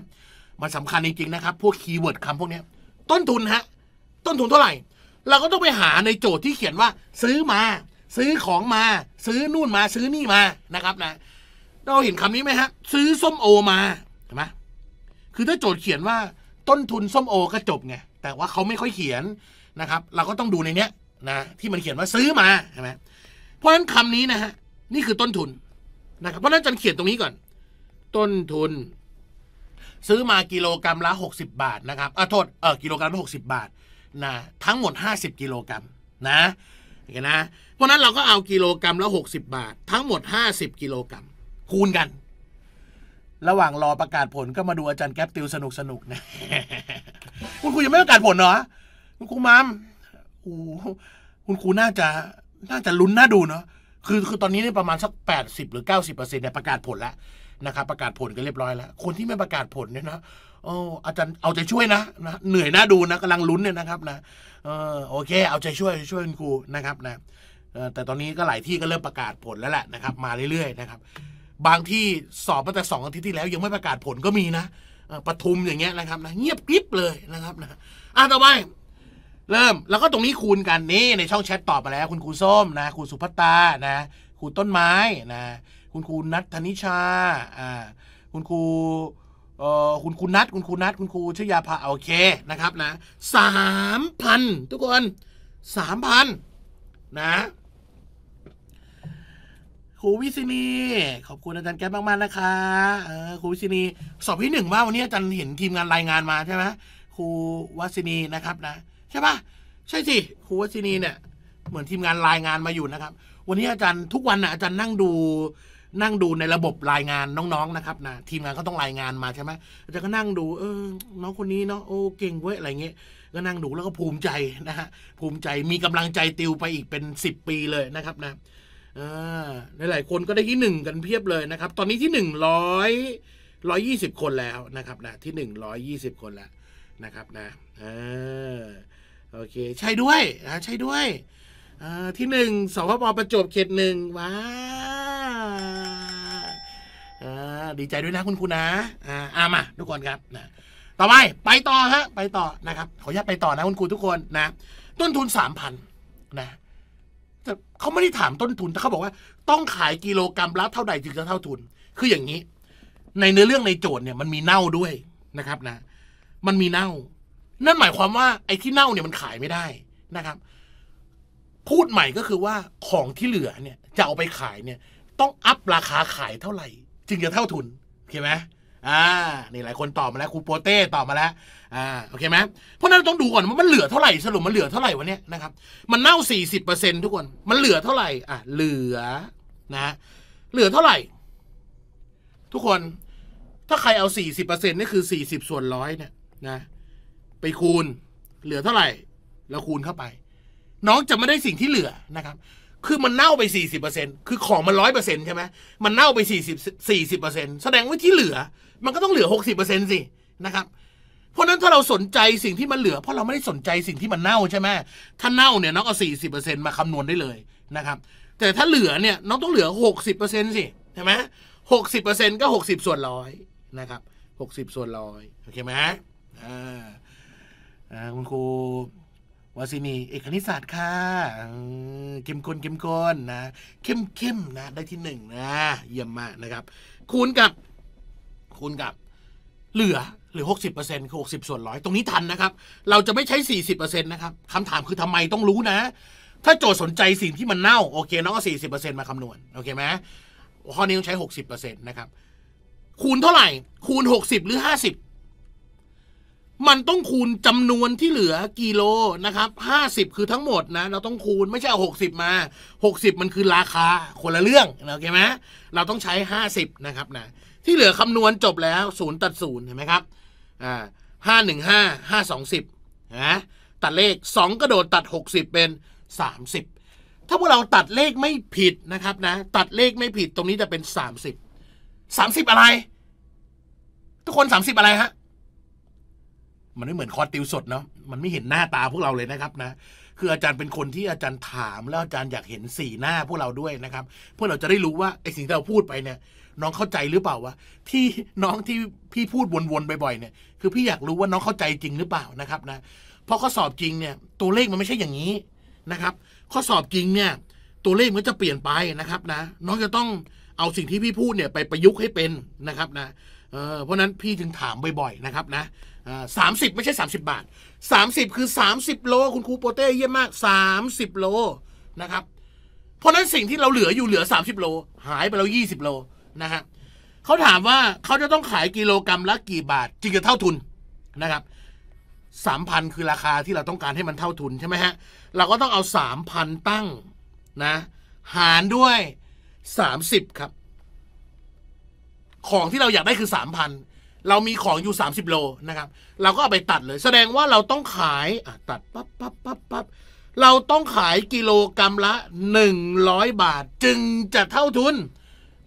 มันสำคัญจริงๆนะครับพวกคีย์เวิร์ดคำพวกนี้ต้นทุนฮะต้นทุนเท่าไหร่เราก็ต้องไปหาในโจทย์ที่เขียนว่าซื้อมา ซื้อของมา ซื้อนู่นมาซื้อนี่มานะครับนะเราเห็นคำนี้ไหมฮะซื้อส้มโอมาใช่ไหมคือถ้าโจทย์เขียนว่าต้นทุนส้มโอก็จบไงแต่ว่าเขาไม่ค่อยเขียนนะครับ เราก็ต้องดูในเนี้ยนะ ที่มันเขียนว่าซื้อมาใช่ไหมเพราะฉะนั้นคำนี้นะฮะนี่คือต้นทุนนะครับ เพราะนั้นจันเขียนตรงนี้ก่อน ต้นทุน ซื้อมากิโลกรรัมละหกสิบาทนะครับอ่ะโทษเออกิโลกรรัมละหกสิบาทนะทั้งหมด 50กิโลกรัมนะเห็นนะเพราะนั้นเราก็เอากิโลกรรัมละ60บาททั้งหมด50กิโลกรัมคูณกัน ระหว่างรอประกาศผลก็มาดูอาจารย์แก๊ปติวสนุกสนุกนะ คุณครูยังไม่ประกาศผลเหรอคุณครูมามโอ้คุณครูน่าจะน่าจะลุ้นน่าดูเนาะคือคือตอนนี้เนี่ยประมาณสัก80หรือ90%เนี่ยประกาศผลแล้วนะครับประกาศผลก็เรียบร้อยแล้วคนที่ไม่ประกาศผลเนี่ยนะโอ้อาจารย์เอาใจช่วยนะนะเหนื่อยนะดูนะกำลังลุ้นเนี่ยนะครับนะเออโอเคเอาใจช่วยช่วยคุณครูนะครับนะแต่ตอนนี้ก็หลายที่ก็เริ่มประกาศผลแล้วแหละนะครับมาเรื่อย ๆนะครับ บางที่สอบมาแต่สองอาทิตย์ที่แล้วยังไม่ประกาศผลก็มีนะปทุมอย่างเงี้ยนะครับนะเงียบกริบเลยนะครับนะอ่ะต่อไปเริ่มแล้วก็ตรงนี้คูณกันนี่ในช่องแชทตอบไปแล้ว คุณครูส้มนะคุณสุภัตตานะคุณต้นไม้นะคุณครูนัทธนิชาอ่าคุณครูคุณคุณนัท คุณคุณนัท คุณครูชยาภาโอเคนะครับนะสามพันทุกคนสามพันนะครูวิศนีขอบคุณอาจารย์แก๊บมากๆนะคะครูวิศนีสอบที่หนึ่งว่าวันนี้อาจารย์เห็นทีมงานรายงานมาใช่ไหมครูวัศนีนะครับนะใช่ปะใช่สิครูวัศนีเนี่ยเหมือนทีมงานรายงานมาอยู่นะครับ วันนี้อาจารย์ทุกวันนะอาจารย์นั่งดูนั่งดูในระบบรายงานน้องๆนะครับนะ ทีมงานก็ต้องรายงานมาใช่ไหมอาจารย์ก็นั่งดูเออน้องคนนี้เนาะโอ้เก่งเว้ยอะไรเงี้ยก็นั่งดูแล้วก็ภูมิใจนะฮะภูมิใจมีกำลังใจติวไปอีกเป็น 10 ปีเลยนะครับนะอลาหลายคนก็ได้ที่หนึ่งกันเพียบเลยนะครับ ตอนนี้ที่หนึ่งร้อยร้อยยี่สิบคนแล้วนะครับนะ ที่หนึ่งร้อยยี่สิบคนแล้วนะครับนะ เออโอเค ใช่ด้วยนะใช่ด้วยที่หนึ่งสพปประจวบเขตหนึ่งว้าดีใจด้วยนะ คุณครูนะอ่ามาทุกคนครับนะต่อไปไปต่อฮะไปต่อนะครับขออนุญาตไปต่อนะคุณครูทุกคนนะต้นทุนสามพันนะแต่เขาไม่ได้ถามต้นทุนแต่เขาบอกว่า ต้องขายกิโลกรรัมละเท่าใดจึงจะเท่าทุน คืออย่างนี้ ในเนื้อเรื่องในโจทย์เนี่ยมันมีเน่าด้วยนะครับนะ มันมีเน่า นั่นหมายความว่า ไอ้ที่เน่าเนี่ยมันขายไม่ได้นะครับ พูดใหม่ก็คือว่าของที่เหลือเนี่ยจะเอาไปขายเนี่ยต้องอัพราคาขายเท่าไหร่ จึงจะเท่าทุนโอเคไหมอ่า นี่หลายคนตอบมาแล้วครูโปเต้ตอบมาแล้ว อ่าโอเคไหมเพราะนั้นต้องดูก่อนว่ามันเหลือเท่าไหร่สรุปมันเหลือเท่าไหร่วะเนี้ยนะครับ มันเน่า40%ทุกคน มันเหลือเท่าไหร่ อ่ะ เหลือนะ เหลือเท่าไหร่ ทุกคนถ้าใครเอา 40%นี่คือ 40 ส่วนร้อยเนี่ยนะ ไปคูณเหลือเท่าไหร่แล้วคูณเข้าไป น้องจะไม่ได้สิ่งที่เหลือนะครับคือมันเน่าไปสสี่ิเปอร์ซ็นคือของมันร้อยเปอร์เซ็นต์ใช่ไหมมันเน่าไปสสสสีี่่ิิบบเปอร์เซ็นแสดงว่าที่เหลือ มันก็ต้องเหลือหกสิบเเปอร์ซ็นสิ นะครับ เพราะนั้นถ้าเราสนใจสิ่งที่มันเหลือ เพราะเราไม่ได้สนใจสิ่งที่มันเน่าใช่ไหมถ้าเน่าเนี่ยน้องเอาสสี่ิบเเปอร์ซ็นมาคำนวณได้เลยนะครับ แต่ถ้าเหลือเนี่ยน้องต้องเหลือหกสิบเเปอร์ซ็นสิ ใช่ไหมหกสิบเปอร์เซ็นต์ก็หกสิบส่วนร้อยนะครับหกสิบส่วนร้อยโอเคไหมฮะอ่าคุณครูวสินีเอกนิสสตร์ค่ะเข้มข้นเข้มข้นนะ เข้มเข้มนะ ได้ที่หนึ่งนะ เยี่ยมมากนะครับ คูณกับ คูณกับเหลือหรือหกสิบ60%คือหกสิบส่วนร้อยตรงนี้ทันนะครับ เราจะไม่ใช้ซ็นะครับคำถามคือทำไมต้องรู้นะ ถ้าโจทย์สนใจสิ่งที่มันเน่า โอเค น้องก็สสี่ิบเปอร์เซ็นมาคำนวณโอเคไหมข้อนี้ต้องใช้หกสิบเเปอร์ซ็นนะครับ คูณเท่าไหร่ คูณิบหรือห้าสิบมันต้องคูณจำนวนที่เหลือกิโลนะครับห้าสิบคือทั้งหมดนะเราต้องคูณไม่ใช่เอาหกสิบมาหกสิบมันคือราคาคนละเรื่องโอเคไหมเราต้องใช้ห้าสิบนะครับนะที่เหลือคำนวณจบแล้วศูนย์ตัดศูนย์เห็นไหมครับอ่าห้าหนึ่งห้าห้าสองสิบนะตัดเลขสองกระโดดตัดหกสิบเป็นสามสิบถ้าพวกเราตัดเลขไม่ผิดนะครับนะ ตัดเลขไม่ผิดตรงนี้จะเป็นสามสิบสามสิบอะไร ทุกคนสามสิบอะไรฮะมันไม่เหมือนคอร์สติวสดเนาะ มันไม่เห็นหน้าตาพวกเราเลยนะครับนะ คืออาจารย์เป็นคนที่อาจารย์ถามแล้วอาจารย์อยากเห็นสีหน้าพวกเราด้วยนะครับเพื่อเราจะได้รู้ว่าไอ้สิ่งที่เราพูดไปเนี่ย น้องเข้าใจหรือเปล่าวะที่น้องที่พี่พูดวนๆบ่อยๆเนี่ย คือพี่อยากรู้ว่าน้องเข้าใจจริงหรือเปล่านะครับนะ เพราะข้อสอบจริงเนี่ยตัวเลขมันไม่ใช่อย่างนี้นะครับ ข้อสอบจริงเนี่ย ตัวเลขมันจะเปลี่ยนไปนะครับนะ น้องจะต้องเอาสิ่งที่พี่พูดเนี่ยไปประยุกต์ให้เป็นนะครับนะเเพราะนั้นพี่จึงถามบ่อย ๆนะครับนะสามสิบไม่ใช่สาสิบาทสสามิบคือสสามิบโล คุณครูโปเต้เยี่ยมมากิบโลนะครับ เพราะนั้นสิ่งที่เราเหลืออยู่เหลือสสาิบโล หายไปแล้วิบโลนะฮะเขาถามว่าเขาจะต้องขายกิโลกรรัมละกี่บาทจึงจะเท่าทุนนะครับสามพันคือราคาที่เราต้องการให้มันเท่าทุนใช่ไหมฮะเราก็ต้องเอาสามพันตั้งนะ หารด้วยสามสิบครับ ของที่เราอยากได้คือสามพันเรามีของอยู่ 30 โลนะครับเราก็เอาไปตัดเลย แสดงว่าเราต้องขายตัดปั๊บปั๊บปั๊บปั๊บเราต้องขายกิโลกรรัมละ 100 บาทจึงจะเท่าทุน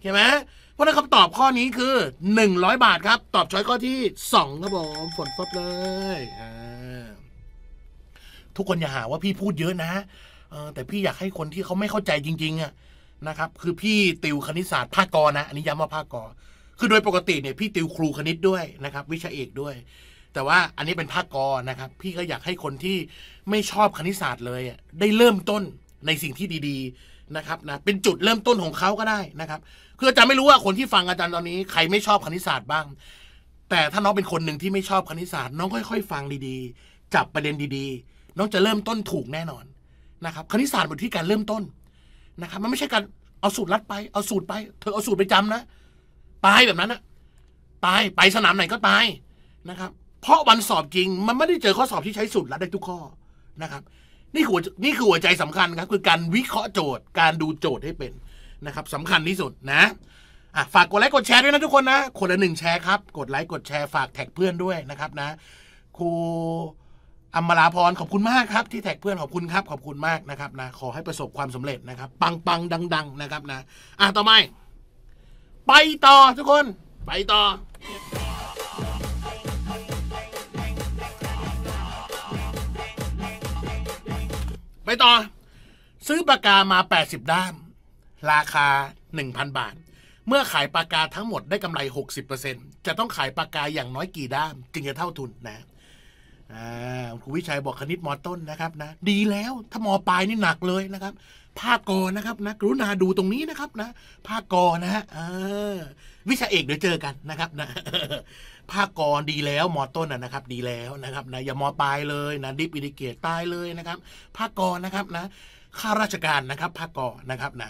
เห็นไหมเพราะนั้นคำตอบข้อนี้คือ 100 บาทครับ ตอบช้อยข้อที่2ครับผมฝนฟบเลยทุกคนอย่าหาว่าพี่พูดเยอะนะแต่พี่อยากให้คนที่เขาไม่เข้าใจจริงๆนะครับคือพี่ติวคณิตศาสตร์ภาคกอนะอันนี้ย้ำว่าภาคกอคือโดยปกติเนี่ยพี่ติวครูคณิตด้วยนะครับวิชาเอกด้วย แต่ว่าอันนี้เป็นภาคกอนะครับ พี่ก็อยากให้คนที่ไม่ชอบคณิตศาสตร์เลยได้เริ่มต้นในสิ่งที่ดีๆนะครับนะเป็นจุดเริ่มต้นของเขาก็ได้นะครับคืออาจารย์ไม่รู้ว่าคนที่ฟังอาจารย์ตอนนี้ใครไม่ชอบคณิตศาสตร์บ้างแต่ถ้าน้องเป็นคนหนึ่งที่ไม่ชอบคณิตศาสตร์น้องค่อย ๆ ฟังดีๆ จับประเด็นดี ๆน้องจะเริ่มต้นถูกแน่นอนนะครับ คณิตศาสตร์เป็นที่การเริ่มต้นนะครับ มันไม่ใช่การเอาสูตรลัดไปเอาสูตรไปเธอเอาสูตรไปจำนะตายแบบนั้นอะตายไปสนาม ไหนก็ตายนะครับ เพราะวันสอบจริงมันไม่ได้เจอข้อสอบที่ใช้สุดรัดได้ทุกข้อนะครับ นี่คือนี่คือหัวใจสำคัญครับคือการวิเคราะห์โจทย์การดูโจทย์ให้เป็นนะครับสำคัญที่สุดนะอ่ะฝากกดไลค์กดแชร์ด้วยนะทุกคนนะ คนละหนึ่งแชร์ครับกดไลค์กดแชร์ ฝากแท็กเพื่อนด้วยนะครับนะครูอัมราพรขอบคุณมากครับ ที่แท็กเพื่อนขอบคุณครับขอบคุณมากนะครับนะขอให้ประสบความสำเร็จนะครับปังปังดัง ๆ นะครับนะ อ่ะต่อไปไปต่อทุกคนไปต่อ ไปต่อ ซื้อปากกามา 80 ด้าม ราคา 1,000 บาท เมื่อขายปากกาทั้งหมดได้กำไร 60%จะต้องขายปากกาอย่างน้อยกี่ด้ามจึงจะเท่าทุนนะครูวิชัยบอกคณิตมอต้นนะครับนะ ดีแล้วถ้ามอปลายนี่หนักเลยนะครับภาคกอนะครับนะกรุณาดูตรงนี้นะครับ นะ ภาคกอนะฮะวิชาเอกเดี๋ยวเจอกันนะครับ นะภาคกนดีแล้ว มอต้นนะครับ ดีแล้วนะครับนะอย่ามอปลายเลยนะ ดิฟอินดิเกตตายเลยนะครับ ภาคกอนะครับนะข้าราชการนะครับ ภาคกอนะครับ นะ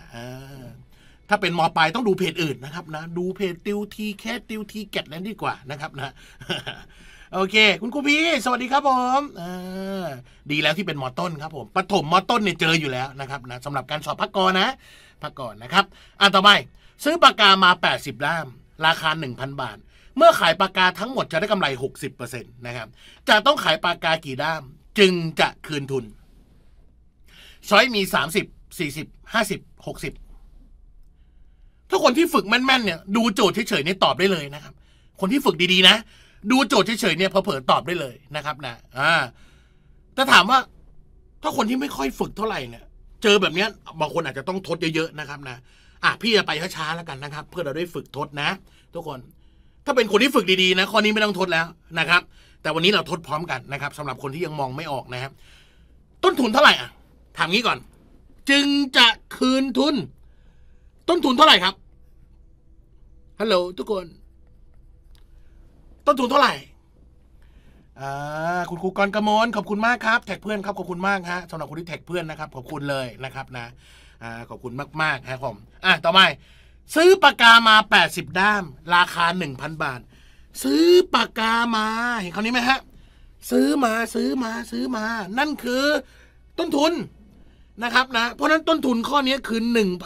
ถ้าเป็นมอปลายต้องดูเพจอื่นนะครับ นะ ดูเพจติวทีแคสติวทีแกตนั้นดีกว่านะครับ นะโอเค คุณครูพี่สวัสดีครับผมดีแล้วที่เป็นมอต้นครับผมปฐมมอต้นเนี่ยเจออยู่แล้วนะครับนะสำหรับการสอบพักก่อนนะพักก่อนนะครับ อ่ะต่อไปซื้อปากกามา 80ล่ามราคา 1,000 บาท เมื่อขายปากกาทั้งหมดจะได้กำไร 60%นะครับจะต้องขายปากกากี่ด้ามจึงจะคืนทุน ซอยมี30 40 50 60ถ้าคนที่ฝึกแม่น ๆเนี่ยดูโจทย์เฉยๆนี่ตอบได้เลยนะครับ คนที่ฝึกดีๆ นะดูโจทย์เฉยๆเนี่ยเผลอตอบได้เลยนะครับ นะ อ่าแต่ถามว่า ถ้าคนที่ไม่ค่อยฝึกเท่าไหร่เนี่ยเจอแบบเนี้ยบางคนอาจจะต้องทดเยอะๆนะครับนะ อ่ะพี่จะไปช้าๆแล้วกันนะครับ เพื่อเราได้ฝึกทดนะ ทุกคน ถ้าเป็นคนที่ฝึกดีๆนะข้อนี้ไม่ต้องทดแล้วนะครับ แต่วันนี้เราทดพร้อมกันนะครับ สำหรับคนที่ยังมองไม่ออกนะครับต้นทุนเท่าไหร่อ่ะถามงี้ก่อน จึงจะคืนทุน ต้นทุนเท่าไหร่ครับฮัลโหลทุกคนต้นทุนเท่าไหร่ อ่าคุณครูกรกมลขอบคุณมากครับ แท็กเพื่อนครับ ขอบคุณมากฮะสำหรับคนที่แท็กเพื่อนนะครับ ขอบคุณเลยนะครับนะ อ่า ขอบคุณมากๆครับผมอ่ะต่อไปซื้อปากกามา 80 ด้าม ราคา 1,000 บาท ซื้อปากกามา เห็นคำนี้ไหมฮะ ซื้อมา ซื้อมา ซื้อมา นั่นคือ ต้นทุนนะครับนะ เพราะนั้นต้นทุนข้อนี้คือ1,000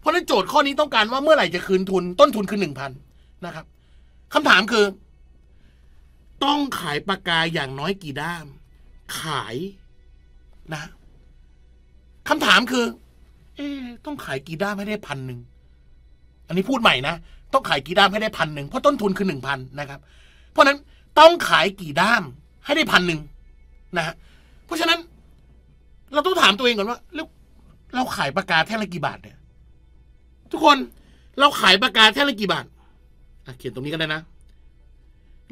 เพราะนั้นโจทย์ข้อนี้ต้องการว่าเมื่อไหร่จะคืนทุน ต้นทุนคือ1,000นะครับคำถามคือ ต้องขายปากกาอย่างน้อยกี่ด้าม ขายนะคำถามคือ เอ๊ต้องขายกี่ด้ามให้ได้พันหนึ่งอันนี้พูดใหม่นะ ต้องขายกี่ด้ามให้ได้พันหนึ่งเพราะต้นทุนคือหนึ่งพันนะครับ เพราะนั้นต้องขายกี่ด้ามให้ได้พันหนึ่งนะฮะเพราะฉะนั้น เราต้องถามตัวเองก่อน ว่า แล้ว เราขายปากกาแท่งละกี่บาทเนี่ยทุกคนเราขายปากกา แท่งละกี่บาทเขียนตรงนี้ก็ได้นะ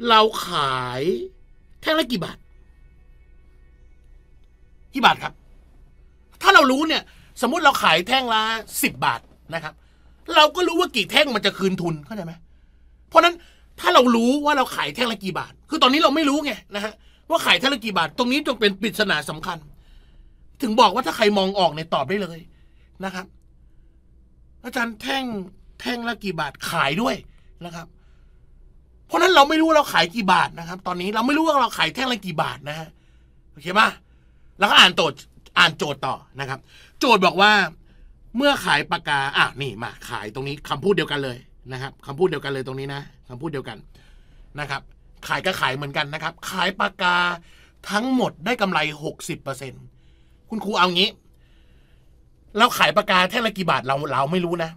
เราขายแท่งละกี่บาท กี่บาทครับ ถ้าเรารู้เนี่ย สมมติเราขายแท่งละสิบบาทนะครับ เราก็รู้ว่ากี่แท่งมันจะคืนทุนเข้าใจไหม เพราะนั้นถ้าเรารู้ว่าเราขายแท่งละกี่บาท คือตอนนี้เราไม่รู้ไงนะฮะว่าขายแท่งละกี่บาท ตรงนี้จงเป็นปริศนาสำคัญ ถึงบอกว่าถ้าใครมองออกเนี่ยตอบได้เลยนะครับ อาจารย์แท่งแท่งละกี่บาทขายด้วยนะครับ เพราะนั้นเราไม่รู้ว่าเราขายกี่บาทนะครับ ตอนนี้เราไม่รู้ว่าเราขายแท่งละกี่บาทนะฮะโอเคปะแล้วก็อ่านโจทย์อ่านโจทย์ต่อนะครับ โจทย์บอกว่า เมื่อขายปากกาอ่ะนี่มา ขายตรงนี้ คำพูดเดียวกันเลยนะครับ คำพูดเดียวกันเลยตรงนี้นะ คำพูดเดียวกันนะครับ ขายก็ขายเหมือนกันนะครับ ขายปากกาทั้งหมดได้กำไรหกสิบเปอร์เซ็นคุณครูเอางี้ เราขายปากกาแท่งละกี่บาทเราเราไม่รู้นะ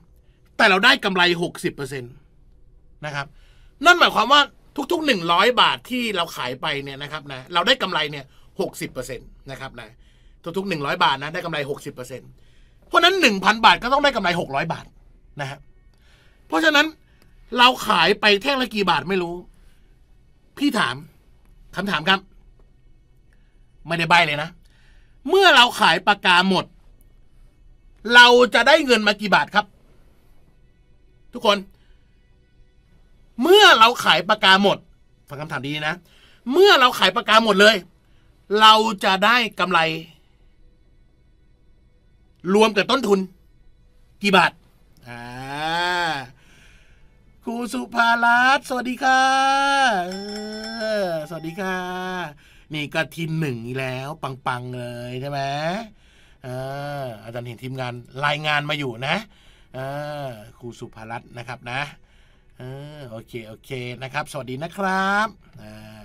แต่เราได้กำไรหกสิบเปอร์เซ็นต์นะครับนั่นหมายความว่าทุก ๆ 100 บาทที่เราขายไปเนี่ยนะครับนะเราได้กำไรเนี่ยหกสิบเปอร์เซ็นต์นะครับนะ ทุกๆหนึ่งร้อยบาท นะ ได้กำไรหกสิบเปอร์เซ็นต์เพราะนั้นหนึ่งพันบาทก็ต้องได้กำไรหกร้อยบาทนะฮะเพราะฉะนั้นเราขายไปแท่งละกี่บาทไม่รู้ พี่ถามคำถามครับ ไม่ได้ใบเลยนะ เมื่อเราขายปากกาหมด เราจะได้เงินมากี่บาทครับ ทุกคนเมื่อเราขายปากกาหมดฟังคำถามดีนะเมื่อเราขายปากกาหมดเลย เราจะได้กำไร รวมกับต้นทุนกี่บาทอ่าครูสุภาลัตสวัสดีค่ะสวัสดีค่ะนี่ก็ทีมหนึ่งแล้ว ปังๆเลยใช่ไหมอาจารย์เห็นทีมงานรายงานมาอยู่นะครูสุภาลัตนะครับ นะออโอเคโอเคนะครับ สวัสดีนะครับ อ่า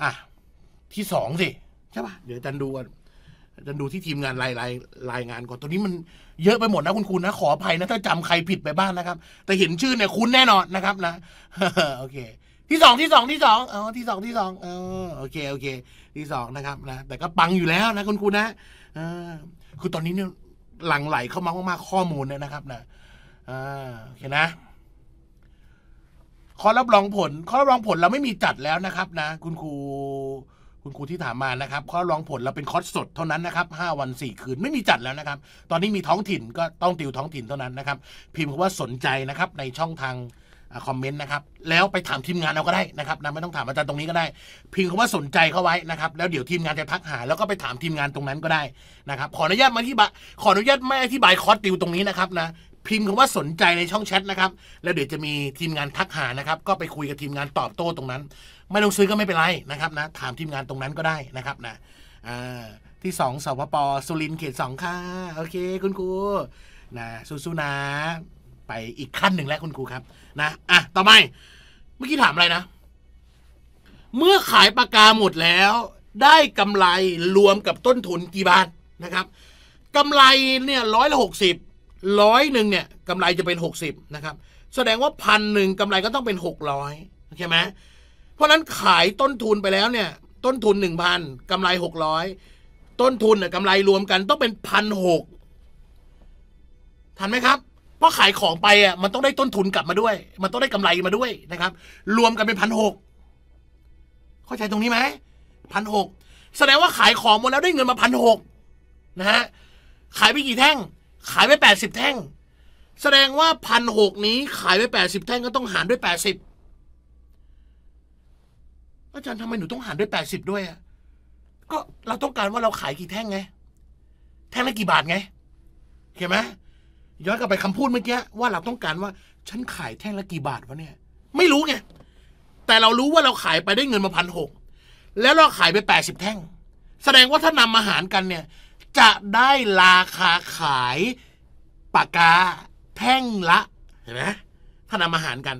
อ่ะที่สองสิใช่ป่ะเดี๋ยวจันดูจันดูที่ทีมงานรายรายรายงานก่อนตัวนี้มันเยอะไปหมดนะคุณคุณนะขออภัยนะถ้าจำใครผิดไปบ้างนะครับ แต่เห็นชื่อเนี่ยคุ้นแน่นอนนะครับนะโอเคที่สองที่สองที่สองอ๋อที่สองที่สองเออโอเคโอเคที่สองนะครับนะแต่ก็ปังอยู่แล้วนะคุณคุณนะเออคือตอนนี้เนี่ยหลังไหลเข้ามามากๆข้อมูลเนี่ยนะครับ นะอ่าโอเคนะข้อรับรองผลข้อรับรองผลเราไม่มีจัดแล้วนะครับนะ คุณครูคุณครูที่ถามมานะครับข้อรับรองผลเราเป็นคอร์สสดเท่านั้นนะครับ5วัน 4คืนไม่มีจัดแล้วนะครับ ตอนนี้มีท้องถิ่นก็ต้องติวท้องถิ่นเท่านั้นนะครับ พิมพ์คำว่าสนใจนะครับในช่องทางคอมเมนต์นะครับ แล้วไปถามทีมงานเราก็ได้นะครับนะไม่ต้องถามอาจารย์ตรงนี้ก็ได้พิมพ์คำว่าสนใจเข้าไว้นะครับ แล้วเดี๋ยวทีมงานจะทักหาแล้วก็ไปถามทีมงานตรงนั้นก็ได้นะครับขออนุญาตมาที่บะขออนุญาตไม่อธิบายคอร์สติวตรงนี้นะครับนะพิมพ์คาว่าสนใจในช่องแชทนะครับ แล้วเดี๋ยวจะมีทีมงานทักหานะครับ ก็ไปคุยกับทีมงานตอบโต้ตรงนั้น ไม่ลงซื้อก็ไม่เป็นไรนะครับนะถามทีมงานตรงนั้นก็ได้นะครับนะที่สองสพปสุรินเขตสองค่ะโอเคคุณครูนะสู้ๆนะไปอีกขั้นหนึ่งแล้วคุณครูครับนะอ่ะต่อไปเมื่อกี้ถามอะไรนะ เมื่อขายปากกาหมดแล้ว ได้กำไรรวมกับต้นทุนกี่บาทนะครับกำไรเนี่ยร้อยละหกสิบร้อยหนึ่งเนี่ยกำไรจะเป็นหกสิบนะครับ แสดงว่าพันหนึ่งกำไรก็ต้องเป็นหกร้อยใช่ไหมเพราะฉะนั้นขายต้นทุนไปแล้วเนี่ย ต้นทุนหนึ่งพันกำไรหกร้อยต้นทุนเนี่ยกำไรรวมกันต้องเป็นพันหกทันไหมครับ เพราะขายของไปอ่ะมันต้องได้ต้นทุนกลับมาด้วย มันต้องได้กำไรมาด้วยนะครับ รวมกันเป็นพันหกเข้าใจตรงนี้ไหมพันหกแสดงว่าขายของหมดแล้วได้เงินมาพันหกนะฮะขายไปกี่แท่งขายไปแปดสิบแท่ง แสดงว่าพันหกนี้ขายไปแปดสิบแท่งก็ต้องหารด้วยแปดสิบอาจารย์ทำไมหนูต้องหารด้วยแปดสิบด้วยอ่ะก็เราต้องการว่าเราขายกี่แท่งไง แท่งละกี่บาทไงเข้าไหมย้อนกลับไปคำพูดเมื่อกี้ว่าเราต้องการว่า ฉันขายแท่งละกี่บาทวะเนี่ยไม่รู้ไงแต่เรารู้ว่าเราขายไปได้เงินมาพันหกแล้วเราขายไปแปดสิบแท่ง แสดงว่าถ้านำมาหารกันเนี่ยจะได้ราคาขายปากกาแท่งละเห็นไหมถ้านำมาหารกัน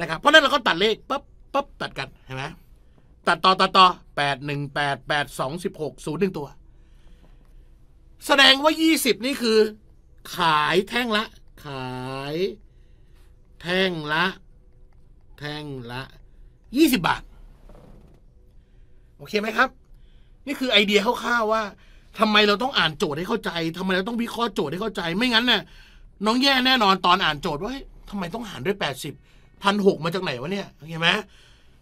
นะครับ เพราะนั้นเราก็ตัดเลขปั๊บปั๊บตัดกันเห็นไหมตัดต่อตัดต่อแปดหนึ่งแปดแปดสองสิบหกศูนย์หนึ่งตัว แสดงว่ายี่สิบนี่คือ ขายแท่งละ ขายแท่งละ แท่งละยี่สิบบาท โอเคไหมครับ นี่คือไอเดียคร่าวๆว่าทำไมเราต้องอ่านโจทย์ให้เข้าใจทำไมเราต้องวิเคราะห์โจทย์ให้เข้าใจไม่งั้นเนี่ยน้องแย่แน่นอนตอนอ่านโจทย์ว่าทำไมต้องหารด้วยแปดสิบพันหกมาจากไหนวะเนี่ยเห็นไหม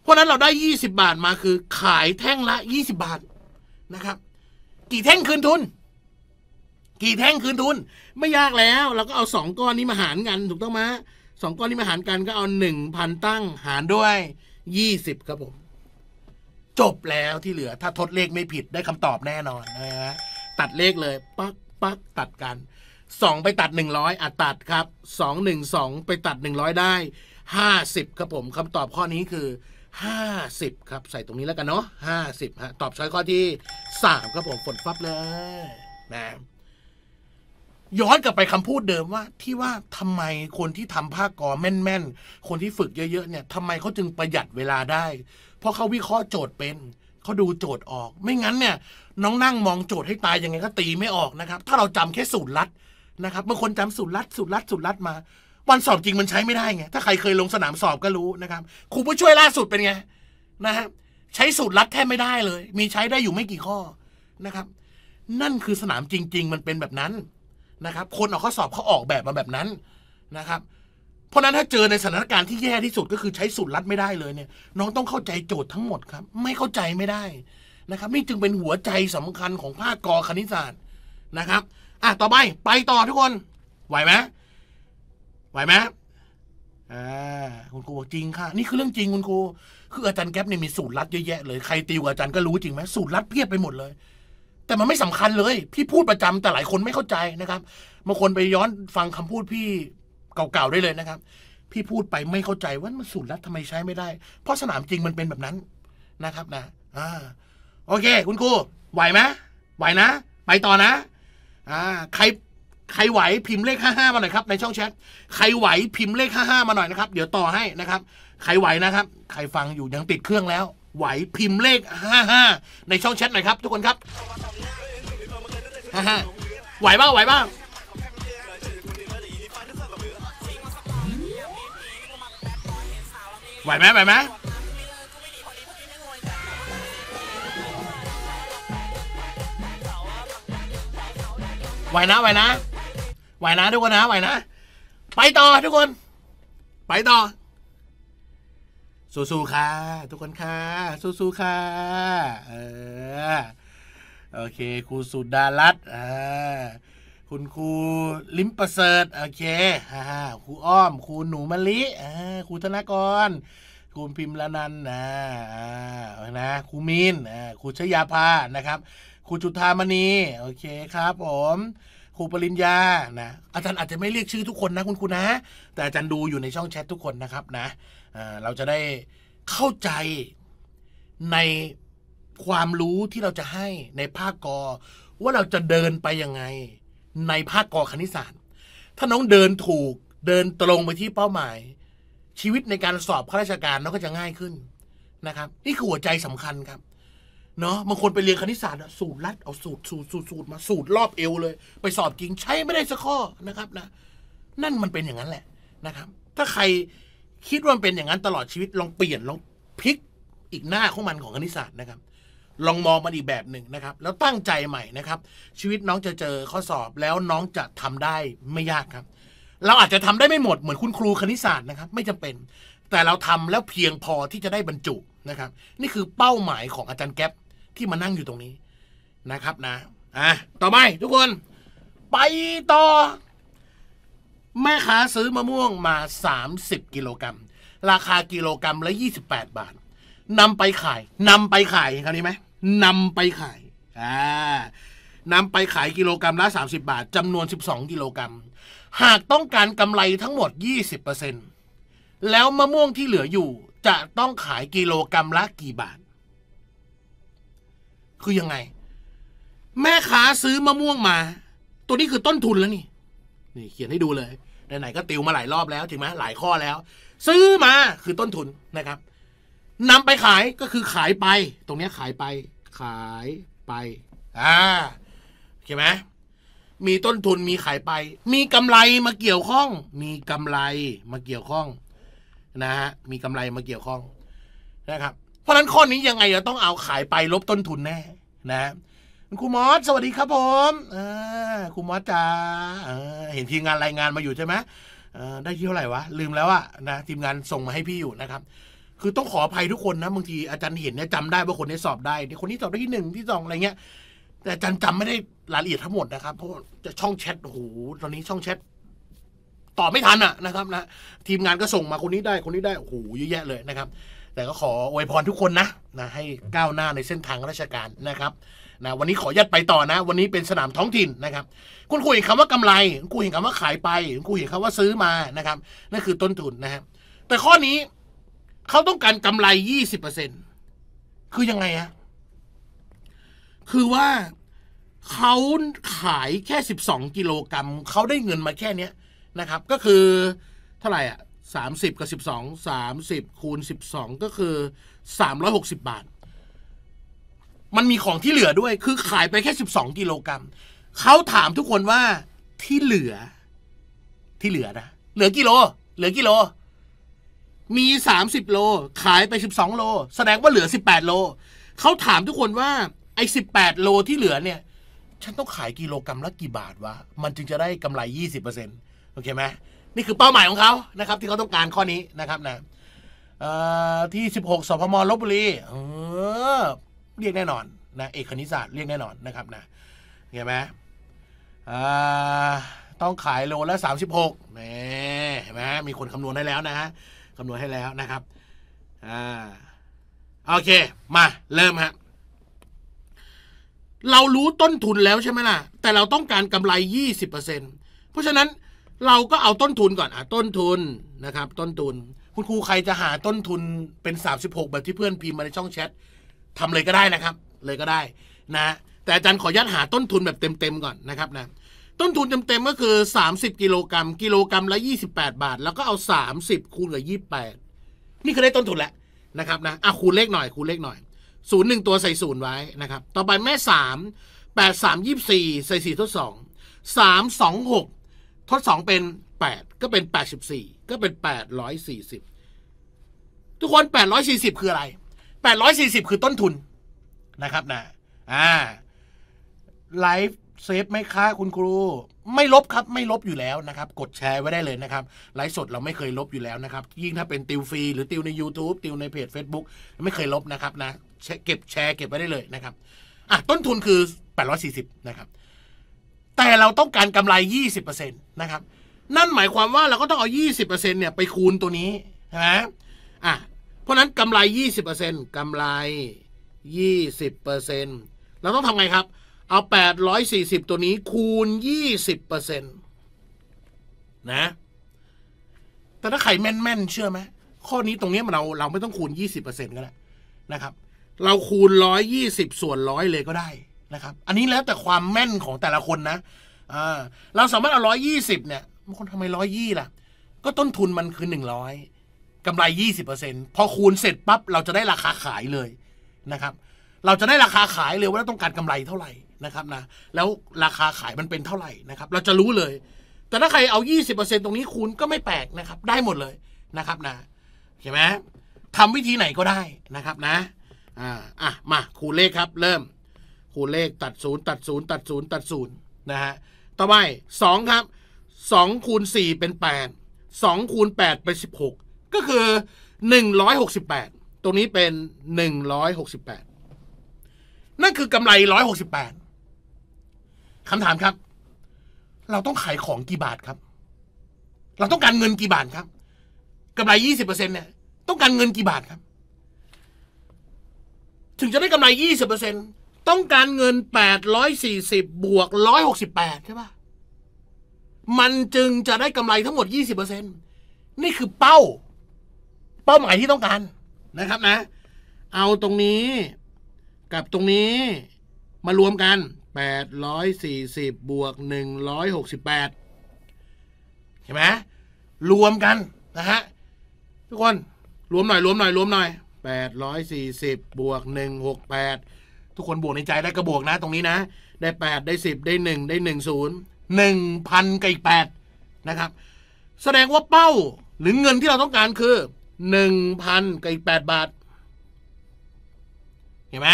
เพราะนั้นเราได้ยี่สิบาทมาคือ ขายแท่งละยี่สิบาทนะครับ กี่แท่งคืนทุน กี่แท่งคืนทุน ไม่ยากแล้วเราก็เอาสองก้อนนี้มาหารกัน ถูกต้องไหมสองก้อนนี้มาหารกันก็เอาหนึ่งพันตั้ง หารด้วยยี่สิบครับผมจบแล้วที่เหลือถ้าทดเลขไม่ผิดได้คำตอบแน่นอนนะฮะตัดเลขเลยปักปักตัดกันสองไปตัดหนึ่งร้อยอ่ะตัดครับสองหนึ่งสองไปตัดหนึ่งร้อยได้ห้าสิบครับผมคำตอบข้อนี้คือห้าสิบครับใส่ตรงนี้แล้วกันเนาะห้าสิบฮะตอบช้อยข้อที่สามครับผมฝนฟับเลยนะย้อนกลับไปคำพูดเดิมว่าที่ว่าทำไมคนที่ทำภาคกอแม่นๆคนที่ฝึกเยอะๆเนี่ยทำไมเขาจึงประหยัดเวลาได้ เพราะเขาวิเคราะห์โจทย์เป็น เขาดูโจทย์ออก ไม่งั้นเนี่ย น้องนั่งมองโจทย์ให้ตายยังไงก็ตีไม่ออกนะครับ ถ้าเราจำแค่สูตรลัดนะครับบางคนจำสูตรลัดสูตรลัดสูตรลัดมา วันสอบจริงมันใช้ไม่ได้ไงถ้าใครเคยลงสนามสอบก็รู้นะครับ ครูผู้ช่วยล่าสุดเป็นไงนะฮะใช้สูตรลัดแทบไม่ได้เลย มีใช้ได้อยู่ไม่กี่ข้อนะครับ นั่นคือสนามจริง ๆ มันเป็นแบบนั้นนะครับคนออกข้อสอบเขาออกแบบมาแบบนั้นนะครับ เพราะนั้นถ้าเจอในสถานการณ์ที่แย่ที่สุดก็คือใช้สูตรลัดไม่ได้เลยเนี่ยน้องต้องเข้าใจโจทย์ทั้งหมดครับไม่เข้าใจไม่ได้นะครับ นี่จึงเป็นหัวใจสำคัญของภาคกอคณิตศาสตร์นะครับอ่ะต่อไปไปต่อทุกคนไหวไหมไหวไหมอ่าคุณครูบอกจริงค่ะนี่คือเรื่องจริงคุณครูคืออาจารย์แก๊ปเนี่ยมีสูตรลัดเยอะแยะเลยใครติวอาจารย์ก็รู้จริงไหมสูตรลัดเพียบไปหมดเลยแต่มันไม่สำคัญเลย พี่พูดประจำแต่หลายคนไม่เข้าใจนะครับบางคนไปย้อนฟังคำพูดพี่เก่าๆได้เลยนะครับ พี่พูดไปไม่เข้าใจว่ามันสูตรลัวทำไมใช้ไม่ได้ เพราะสนามจริงมันเป็นแบบนั้นนะครับนะอ่าโอเคคุณครูไหวไหมไหวนะไปต่อนะอ่าใครใครไหวพิมพ์เลขห้าห้ามาหน่อยครับในช่องแชทใครไหวพิมพ์เลขห้าห้ามาหน่อยนะครับเดี๋ยวต่อให้นะครับใครไหวนะครับใครฟังอยู่ยังติดเครื่องแล้ว ไหวพิมพ์เลขห้าห้าในช่องแชทหน่อยครับ ทุกคนครับฮไหวบ้างไหวบ้างไหวไหมไหวไหมไหวนะไหวนะ ไหวนะ ทุกคนนะ ไหวนะไปต่อทุกคนไปต่อสู้ๆค่ะทุกคนค่ะสู้ๆค่ะเออโอเคครูสุดารัตน์คุณครูลิมประเสริฐโอเคครูอ้อม ครูหนูมะลิครูธนกร ครูพิมพ์ละนันนะนะ ครูมีนครูชยาภา นะครับ ครูจุธามณี โอเคครับผม ครูปริญญา นะ อาจารย์อาจจะไม่เรียกชื่อทุกคนนะคุณครูนะ แต่อาจารย์ดูอยู่ในช่องแชททุกคนนะครับนะเราจะได้เข้าใจในความรู้ที่เราจะให้ในภาคกอว่าเราจะเดินไปยังไงในภาคกอคณิตศาสตร์ ถ้าน้องเดินถูกเดินตรงไปที่เป้าหมาย ชีวิตในการสอบข้าราชการน้องก็จะง่ายขึ้นนะครับ นี่คือหัวใจสำคัญครับเนาะบางคนไปเรียนคณิตศาสตร์สูตรลัดเอาสูตรสูตรสูตรสูตรมา สูตรรอบเอวเลย ไปสอบจริงใช้ไม่ได้สักข้อนะครับนะ นั่นมันเป็นอย่างนั้นแหละนะครับ ถ้าใครคิดว่ามันเป็นอย่างนั้นตลอดชีวิตลองเปลี่ยนลองพลิกอีกหน้าของมันของคณิตศาสตร์นะครับลองมองมันอีกแบบหนึ่งนะครับ แล้วตั้งใจใหม่นะครับ ชีวิตน้องจะเจอข้อสอบแล้วน้องจะทำได้ไม่ยากครับ เราอาจจะทำได้ไม่หมด เหมือนคุณครูคณิตศาสตร์นะครับ ไม่จำเป็นแต่เราทำแล้วเพียงพอที่จะได้บรรจุนะครับ นี่คือเป้าหมายของอาจารย์แก๊ปที่มานั่งอยู่ตรงนี้นะครับนะอ่ะต่อไปทุกคน ไปต่อ แม่ค้าซื้อมะม่วงมา 30กิโลกรัมราคากิโลกรัมละ 28 บาทนำไปขายนำไปขายเห็นคำนี้ไหมนำไปขายอ่านำไปขายกิโลกรรัมละ 30 บาท จำนวน12 กิโลกรรมัม หากต้องการกำไรทั้งหมด20%แล้วมะม่วงที่เหลืออยู่ จะต้องขายกิโลกรรัมละกี่บาท คือยังไง แม่ค้าซื้อมะม่วงมา ตัวนี้คือต้นทุนแล้วนี่ นี่เขียนให้ดูเลยไหนๆก็ติวมาหลายรอบแล้วจริงไหมหลายข้อแล้ว ซื้อมาคือต้นทุนนะครับนำไปขายก็คือขายไป ตรงนี้ขายไป ขายไปอ่าเข้าไหมมีต้นทุนมีขายไป มีกำไรมาเกี่ยวข้อง มีกำไรมาเกี่ยวข้อง นะฮะมีกำไรมาเกี่ยวข้อง นะครับ เพราะฉะนั้นข้อนี้ยังไงเราต้องเอาขายไปลบต้นทุนแน่นะครูมอส สวัสดีครับผมครูมอสจ้าเห็นทีมงานรายงานมาอยู่ใช่ไหมได้ที่เท่าไหร่วะลืมแล้วอะนะทีมงานส่งมาให้พี่อยู่นะครับคือต้องขออภัยทุกคนนะบางทีอาจารย์เห็นเนี่ยจำได้ว่าคนนี้สอบได้คนที่สอบได้ที่หนึ่งที่สองอะไรเงี้ยแต่อาจารย์จำไม่ได้รายละเอียดทั้งหมดนะครับ เพราะจะช่องแชทโอ้โหตอนนี้ช่องแชทตอบไม่ทันอ่ะนะครับนะทีมงานก็ส่งมาคนนี้ได้คนนี้ได้โอ้โหเยอะแยะเลยนะครับ แต่ก็ขออวยพรทุกคนนะนะให้ก้าวหน้าในเส้นทางราชการนะครับนะวันนี้ขอยัดไปต่อนะ วันนี้เป็นสนามท้องถิ่นนะครับ คุณคุยคำคำว่ากำไรคุณคุยคำว่าขายไปคุณคุยคำว่าซื้อมานะครับนั่นคือต้นทุนนะครับแต่ข้อนี้เขาต้องการกำไรยี่สิบเปอร์เซ็นคือยังไงอะคือว่าเขาขายแค่สิบสองกิโลกรัมเขาได้เงินมาแค่เนี้ยนะครับ ก็คือเท่าไหร่อ่ะสามสิบกับสิบสองสามสิบคูณสิบสองก็คือสามร้อยหกสิบบาท มันมีของที่เหลือด้วยคือขายไปแค่สิบสองกิโลกรัมเขาถามทุกคนว่าที่เหลือที่เหลือนะเหลือกิโลเหลือกิโลมี 30 โลขายไป 12 โล แสดงว่าเหลือ 18 โลเขาถามทุกคนว่า ไอ้ 18โลที่เหลือเนี่ย ฉันต้องขายกิโลกรรัมละกี่บาทวะมันจึงจะได้กำไร 20%โอเคไหมนี่คือเป้าหมายของเขานะครับ ที่เขาต้องการข้อนี้นะครับนะที่ 16สพมลบบุรีเรียกแน่นอนนะเอกคณิตศาสตร์เรียกแน่นอนนะครับนะเห็นไหมต้องขายโลละ 36นี่เห็นไหมมีคนคำนวณได้แล้วนะฮะคำนวณให้แล้วนะครับ อ่า โอเค มา เริ่มฮะ เรารู้ต้นทุนแล้วใช่ไหมล่ะ แต่เราต้องการกำไร 20%เพราะฉะนั้นเราก็เอาต้นทุนก่อน อ่ะต้นทุนนะครับ ต้นทุน คุณครูใครจะหาต้นทุนเป็น 36แบบที่เพื่อนพิมพ์มาในช่องแชททำเลยก็ได้นะครับ เลยก็ได้นะ แต่อาจารย์ขอญาตหาต้นทุนแบบเต็มๆ ก่อนนะครับนะต้นทุนเต็มๆก็คือ 30 กิโลกรัมกิโลกรัมละ 28 บาท แล้วก็เอา 30คูณกับ28 นี่คือได้ต้นทุนแล้วนะครับนะอ่ะคูณเลขหน่อยคูณเลขหน่อยศูนย์หนึ่งตัวใส่ศูนย์ไว้นะครับต่อไปแม่สามแปดสามยี่สี่ใส่สี่ทดสองสามสองหกทดสองเป็นแปดก็เป็นแปดสิบสี่ก็เป็นแปดร้อยสี่สิบทุกคนแปดร้อยสี่สิบคืออะไรแปดร้อยสี่สิบคือต้นทุน นะครับนะอ่าไลฟ์เซฟไหมคะคุณครู ไม่ลบครับไม่ลบอยู่แล้วนะครับ กดแชร์ไว้ได้เลยนะครับไลฟ์สดเราไม่เคยลบอยู่แล้วนะครับยิ่งถ้าเป็นติวฟรีหรือติวใน YouTube ติวในเพจ Facebook ไม่เคยลบนะครับนะเก็บแชร์เก็บไว้ได้เลยนะครับอ่ะต้นทุนคือ 840 นะครับ แต่เราต้องการกำไร20%นะครับนั่นหมายความว่าเราก็ต้องเอา 20%เนี่ยไปคูณตัวนี้ใช่ไหมอ่ะเพราะนั้นกำไร 20%กำไร 20%เราต้องทำไงครับเอา 840 ตัวนี้คูณ 20%นต์นะ แต่ถ้าม่นแม่นเชื่อไหมข้อนี้ตรงนี้มันเราเราไม่ต้องคูณ20%ก็แล้วนะครับ เราคูณ120ส่วนร้อยเลยก็ได้นะครับ อันนี้แล้วแต่ความแม่นของแต่ละคนนะอ่าเราสามารถเอา120เนี่ยบางคนทำไม120ล่ะ ก็ต้นทุนมันคือ100กำไร 20%พอคูณเสร็จปั๊บ เราจะได้ราคาขายเลยนะครับ เราจะได้ราคาขายเลยว่าเราต้องการกำไรเท่าไหร่นะครับนะแล้วราคาขายมันเป็นเท่าไหร่นะครับเราจะรู้เลย แต่ถ้าใครเอา 20%ตรงนี้คูณก็ไม่แปลกนะครับได้หมดเลยนะครับนะเห็นไหมทำวิธีไหนก็ได้นะครับนะอ่าอ่ะมา คูณเลขครับ เริ่มคูณเลขตัดศูนย์ตัดศูนย์ตัดศูนย์ตัดศูนย์นะฮะต่อไปสองครับสองคูณสี่เป็นแปดสองคูณแปดเป็นสิบหกก็คือหนึ่งร้อยหกสิบแปดตรงนี้เป็นหนึ่งร้อยหกสิบแปดนั่นคือกำไรร้อยหกสิบแปดคำถามครับ เราต้องขายของกี่บาทครับ เราต้องการเงินกี่บาทครับกำไรยี่สิบเปอร์เซ็นเนี่ย ต้องการเงินกี่บาทครับ ถึงจะได้กำไรยี่สิบเปอร์เซ็นต้องการเงินแปดร้อยสี่สิบบวกร้อยหกสิบแปดใช่ปะมันจึงจะได้กำไรทั้งหมดยี่สิบเปอร์เซ็นนี่คือเป้า เป้าหมายที่ต้องการนะครับนะ เอาตรงนี้กับตรงนี้มารวมกัน840 บวก 168เห็นไหมรวมกันนะฮะ ทุกคนรวมหน่อยรวมหน่อย รวมหน่อย 840บวก168 ทุกคนบวกในใจได้กระบวกนะตรงนี้นะ ได้ 8 ได้ 10 ได้ 1 ได้ 1 0 1,000กับอีก 8 นะครับ แสดงว่าเป้าหรือเงินที่เราต้องการคือ 1,000กับอีก 8 บาท เห็นไหม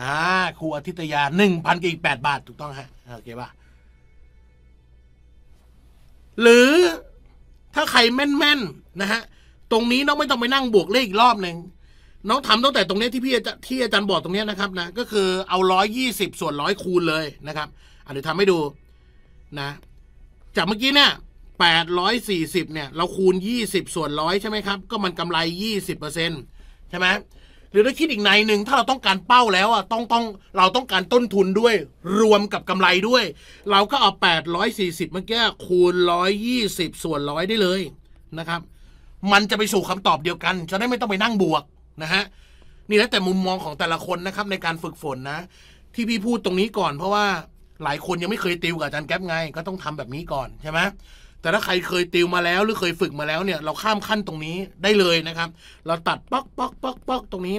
อ่าครูอาทิตยาหนึ่งพันกีแปดบาท ถูกต้องฮะ โอเคป่ะหรือถ้าใครแม่นๆ นะฮะ ตรงนี้น้องไม่ต้องไปนั่งบวกเลขอีกรอบหนึ่งน้องทำตั้งแต่ตรงนี้ที่พี่ที่อาจารย์บอกตรงนี้นะครับนะก็คือเอาร้อยยี่สิบส่วนร้อยคูณเลยนะครับ อ่ะเดี๋ยวทำให้ดูนะ จากเมื่อกี้เนี่ยแปดร้อยสี่สิบเนี่ย เราคูณยี่สิบส่วนร้อยใช่ไหมครับ ก็มันกำไรยี่สิบเปอร์เซ็นต์ใช่ไหมหรือถ้าคิดอีกในหนึ่งถ้าเราต้องการเป้าแล้วอ่ะต้องต้องเราต้องการต้นทุนด้วย รวมกับกำไรด้วย เราก็เอา 840 เมื่อกี้คูณ 120 ส่วนร้อยได้เลยนะครับมันจะไปสู่คำตอบเดียวกันจะได้ไม่ต้องไปนั่งบวกนะฮะนี่แล้วแต่มุมมองของแต่ละคนนะครับในการฝึกฝนนะ ที่พี่พูดตรงนี้ก่อน เพราะว่าหลายคนยังไม่เคยติวกับอาจารย์แก๊ปไงก็ต้องทำแบบนี้ก่อนใช่ไหมแต่ถ้าใครเคยติวมาแล้วหรือเคยฝึกมาแล้วเนี่ย เราข้ามขั้นตรงนี้ได้เลยนะครับ เราตัดป๊อกป๊อกป๊อกป๊อกตรงนี้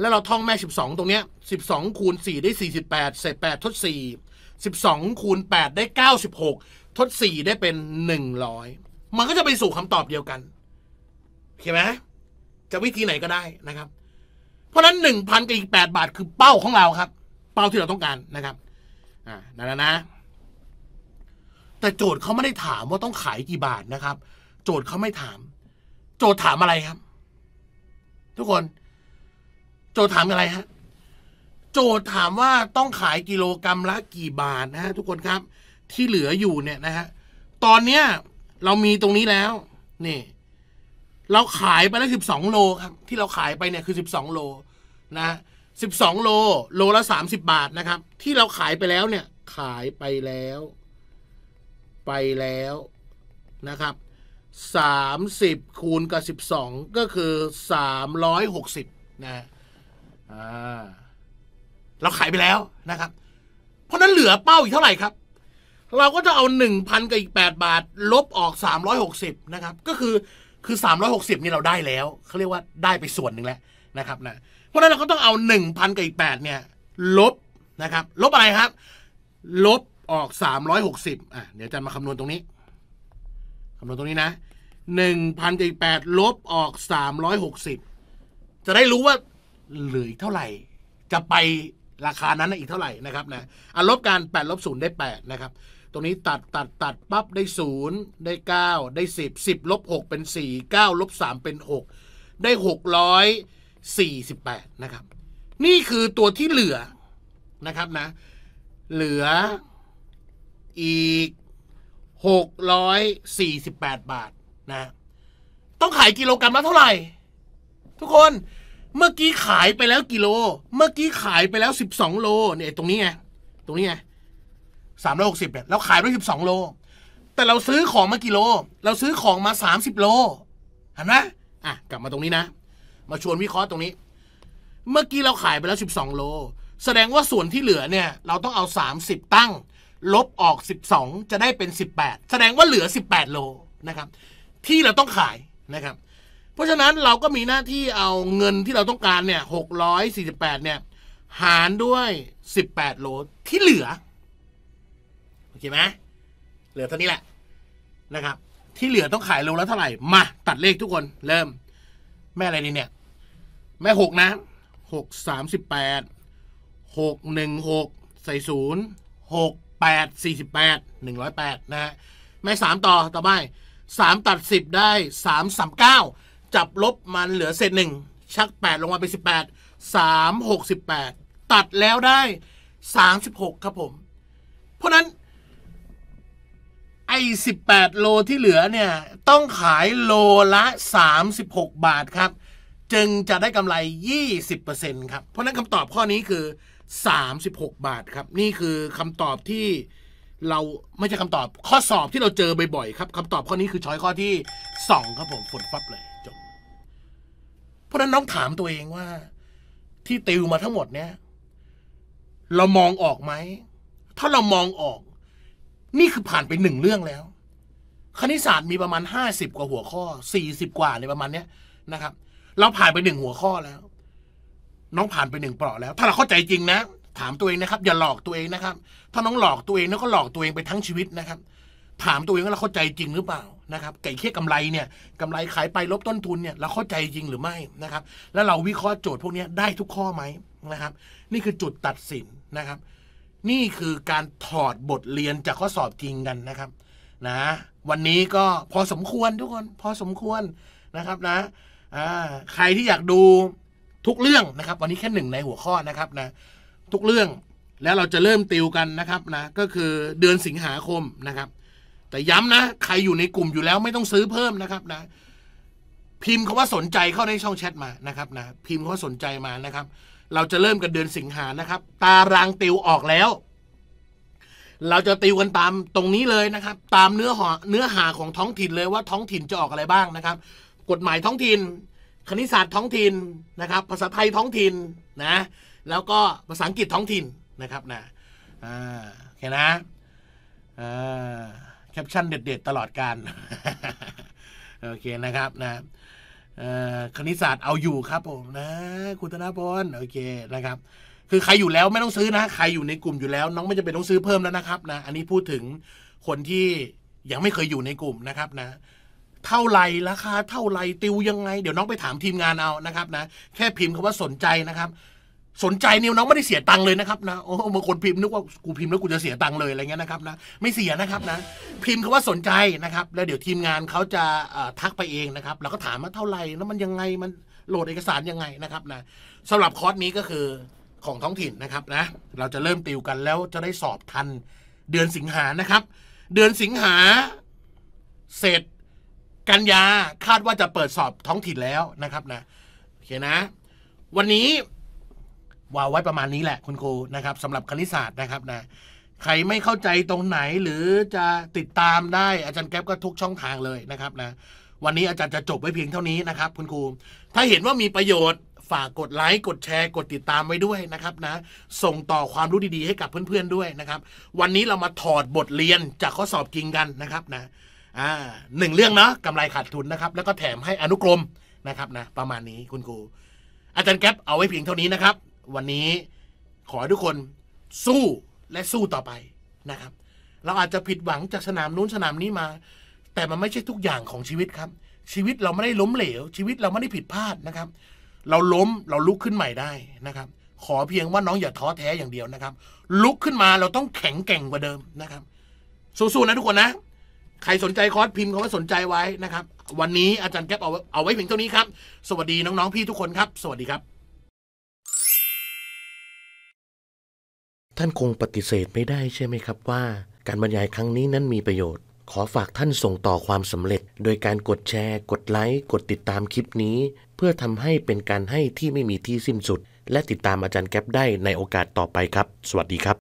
แล้วเราท่องแม่12 ตรงเนี้ย12คูณ4ได้48เศษ8ทด4 12คูณ8ได้ 96ทด4ได้เป็น 100มันก็จะไปสู่คำตอบเดียวกันเข้าไหมจะวิธีไหนก็ได้นะครับ เพราะนั้น 1,000กับอีก 8 บาท คือเป้าของเราครับ เป้าที่เราต้องการนะครับอ่านั่นนะนะแต่โจทย์เขาไม่ได้ถามว่าต้องขายกี่บาทนะครับ โจทย์เขาไม่ถาม โจทย์ถามอะไรครับ ทุกคน โจทย์ถามอะไรฮะโจทย์ถามว่าต้องขายกิโลกรรัมละกี่บาทนะฮะ ทุกคนครับ ที่เหลืออยู่เนี่ยนะฮะตอนเนี้ยเรามีตรงนี้แล้วนี่เราขายไปแล้วสิบสองโลครับ ที่เราขายไปเนี่ยคือสิบสองโลนะสิบสองโลโลละสามสิบบาทนะครับ ที่เราขายไปแล้วเนี่ย ขายไปแล้วไปแล้วนะครับ 30คูณกับ12 ก็คือ 360นะอ่าเราขายไปแล้วนะครับ เพราะนั้นเหลือเป้าอีกเท่าไหร่ครับ เราก็จะเอา1,000กับอีก8 บาท ลบออก 360นะครับ ก็คือคือ 360นี่เราได้แล้วเขาเรียกว่าได้ไปส่วนหนึ่งแล้วนะครับนะ เพราะนั้นเราก็ต้องเอา1,000กับอีก8เนี่ยลบนะครับลบอะไรครับ ลบออกสามร้อยหกสิบอ่ะเดี๋ยวอาจารย์มาคำนวณตรงนี้คำนวณตรงนี้นะหนึ่งพันเจ็ดแปดลบออกสามร้อยหกสิบจะได้รู้ว่าเหลืออีกเท่าไหร่ จะไปราคานั้นอีกเท่าไหร่นะครับนะอ่ะลบการแปดลบศูนย์ได้แปดนะครับตรงนี้ตัดตัดตัด ปั๊บ ได้ศูนย์ได้เก้าได้สิบสิบลบหกเป็นสี่เก้าลบสามเป็นหกได้หกร้อยสี่สิบแปดนะครับนี่คือตัวที่เหลือนะครับนะเหลืออีก648บาทนะ ต้องขายกิโลกรัมละเท่าไหร่ทุกคนเมื่อกี้ขายไปแล้วกิโล เมื่อกี้ขายไปแล้ว12โลเนี่ย ตรงนี้ไงตรงนี้ไงสามร้อยหกสิบเนี่ยเราขายไปสิบสองโลแต่เราซื้อของมากี่โลเราซื้อของมาสามสิบโลเห็นไหมอ่ะกลับมาตรงนี้นะ มาชวนวิเคราะห์ตรงนี้ เมื่อกี้เราขายไปแล้วสิบสองโล แสดงว่าส่วนที่เหลือเนี่ย เราต้องเอาสามสิบตั้งลบออก 12 จะได้เป็น 18 แสดงว่าเหลือ 18 โลนะครับที่เราต้องขายนะครับ เพราะฉะนั้นเราก็มีหน้าที่เอาเงินที่เราต้องการเนี่ย648เนี่ยหารด้วย 18 โล ที่เหลือ โอเคไหมเหลือเท่านี้แหละนะครับที่เหลือต้องขายโลแล้วเท่าไหร่ มาตัดเลขทุกคนเริ่มแม่อะไรนี่เนี่ย แม่หกนะหกสามสิบแปดหกหนึ่งหกใส่ศูนย์หก8 48 108นะฮะไม่ 3 ต่อต่อไป3ตัด 10 ได้ 3 39 จับลบมันเหลือเศษหนึ่งชัก 8 ลงมาเป็น18 3 68 ตัดแล้วได้ 36 ครับผม เพราะนั้น ไอ้ 18โลที่เหลือเนี่ย ต้องขายโลละ 36 บาทครับ จึงจะได้กำไร 20%ครับ เพราะนั้นคำตอบข้อนี้คือ36 บาทครับ นี่คือคำตอบที่เราไม่ใช่คำตอบข้อสอบที่เราเจอบ่อยๆครับคำตอบข้อนี้คือช้อยข้อที่2ครับผมฝนฟับเลยจบเพราะนั้นน้องถามตัวเองว่าที่ติวมาทั้งหมดเนี้ยเรามองออกไหมถ้าเรามองออก นี่คือผ่านไปหนึ่งเรื่องแล้ว คณิตศาสตร์มีประมาณ50กว่าหัวข้อ 40กว่าในประมาณเนี้ยนะครับ เราผ่านไปหนึ่งหัวข้อแล้วน้องผ่านไปหนึ่งเปราะแล้ว ถ้าเราเข้าใจจริงนะถามตัวเองนะครับอย่าหลอกตัวเองนะครับ ถ้าน้องหลอกตัวเองแล้วก็หลอกตัวเองไปทั้งชีวิตนะครับ ถามตัวเองว่าเราเข้าใจจริงหรือเปล่านะครับ ไก่เคี้ยกำไรเนี่ยกำไรขายไป ลบต้นทุนเนี่ยเราเข้าใจจริงหรือไม่นะครับ แล้วเราวิเคราะห์โจทย์พวกนี้ได้ทุกข้อไหมนะครับ นี่คือจุดตัดสินนะครับ นี่คือการถอดบทเรียนจากข้อสอบจริงกันนะครับนะวันนี้ก็พอสมควรทุกคนพอสมควรนะครับนะใครที่อยากดูทุกเรื่องนะครับวันนี้แค่หนึ่งในหัวข้อนะครับนะทุกเรื่องแล้วเราจะเริ่มติวกันนะครับนะก็คือเดือนสิงหาคมนะครับ แต่ย้ำนะใครอยู่ในกลุ่มอยู่แล้วไม่ต้องซื้อเพิ่มนะครับนะพิมพ์คาว่าสนใจเข้าในช่องแชทมานะครับนะพิมพ์คำว่าสนใจมานะครับ เราจะเริ่มกันเดือนสิงหานะครับ ตารางติวออกแล้ว เราจะติวกันตามตรงนี้เลยนะครับตามเนื้อหอเนื้อหาของท้องถิ่นเลยว่าท้องถิ่นจะออกอะไรบ้างนะครับ กฎหมายท้องถิ่นคณิตศาสตร์ท้องถิ่นนะครับ ภาษาไทยท้องถิ่นนะ แล้วก็ภาษาอังกฤษท้องถิ่นนะครับนะ่าโอเคนะแคปชั่นเด็ด ๆ ตลอดการโอเคนะครับนะคณิตศาสตร์เอาอยู่ครับผมนะ คุณธนพลโอเค นะครับ คือใครอยู่แล้วไม่ต้องซื้อนะ ใครอยู่ในกลุ่มอยู่แล้ว น้องไม่จำเป็นต้องซื้อเพิ่มแล้วนะครับ นะ อันนี้พูดถึงคนที่ยังไม่เคยอยู่ในกลุ่มนะครับนะเท่าไหร่ราคาเท่าไหร่ติวยังไง เดี๋ยวน้องไปถามทีมงานเอานะครับนะแค่พิมพ์คำว่าสนใจนะครับ สนใจนี่น้องไม่ได้เสียตังค์เลยนะครับนะโอ้บางคนพิมพ์นึกว่ากูพิมพ์แล้วกูจะเสียตังค์เลยอะไรเงี้ยนะครับนะไม่เสียนะครับนะพิมพ์คำว่าสนใจนะครับแล้วเดี๋ยวทีมงานเขาจะทักไปเองนะครับแล้วก็ถามว่าเท่าไหร่แล้วมันยังไงมันโหลดเอกสารยังไงนะครับนะสำหรับคอร์สนี้ก็คือของท้องถิ่นนะครับนะเราจะเริ่มติวกันแล้วจะได้สอบทันเดือนสิงหานะครับ เดือนสิงหาเสร็จกันยาคาดว่าจะเปิดสอบท้องถิ่นแล้วนะครับนะโอเคนะ วันนี้วาวไว้ประมาณนี้แหละ คุณครูนะครับสำหรับคณิตศาสตร์นะครับนะ ใครไม่เข้าใจตรงไหนหรือจะติดตามได้ อาจารย์แก๊ปก็ทุกช่องทางเลยนะครับนะวันนี้อาจารย์จะจบไว้เพียงเท่านี้นะครับ คุณครูถ้าเห็นว่ามีประโยชน์ฝากกดไลค์กดแชร์ กดติดตามไว้ด้วยนะครับนะ ส่งต่อความรู้ดีๆ ให้กับเพื่อนๆด้วยนะครับ วันนี้เรามาถอดบทเรียนจากข้อสอบจริงกันนะครับนะหนึ่งเรื่องเนาะกำไรขาดทุนนะครับแล้วก็แถมให้อนุกรมนะครับนะประมาณนี้คุณครูอาจารย์แก๊ปเอาไว้เพียงเท่านี้นะครับ วันนี้ขอให้ทุกคนสู้และสู้ต่อไปนะครับเราอาจจะผิดหวังจากสนามนู้นสนามนี้มา แต่มันไม่ใช่ทุกอย่างของชีวิตครับ ชีวิตเราไม่ได้ล้มเหลว ชีวิตเราไม่ได้ผิดพลาดนะครับ เราล้มเราลุกขึ้นใหม่ได้นะครับขอเพียงว่าน้องอย่าท้อแท้อย่างเดียวนะครับ ลุกขึ้นมาเราต้องแข็งแกร่งกว่าเดิมนะครับสู้ๆนะทุกคนนะใครสนใจคอร์สพิมพ์คำว่าสนใจไว้นะครับวันนี้อาจารย์แก๊ปเอาเอาไว้เพียงเท่านี้ครับ สวัสดีน้อง ๆ พี่ทุกคนครับ สวัสดีครับ ท่านคงปฏิเสธไม่ได้ใช่ไหมครับว่า การบรรยายครั้งนี้นั้นมีประโยชน์ ขอฝากท่านส่งต่อความสำเร็จ โดยการกดแชร์ กดไลค์กดติดตามคลิปนี้ เพื่อทำให้เป็นการให้ที่ไม่มีที่สิ้นสุด และติดตามอาจารย์แก๊ปได้ในโอกาสต่อไปครับ สวัสดีครับ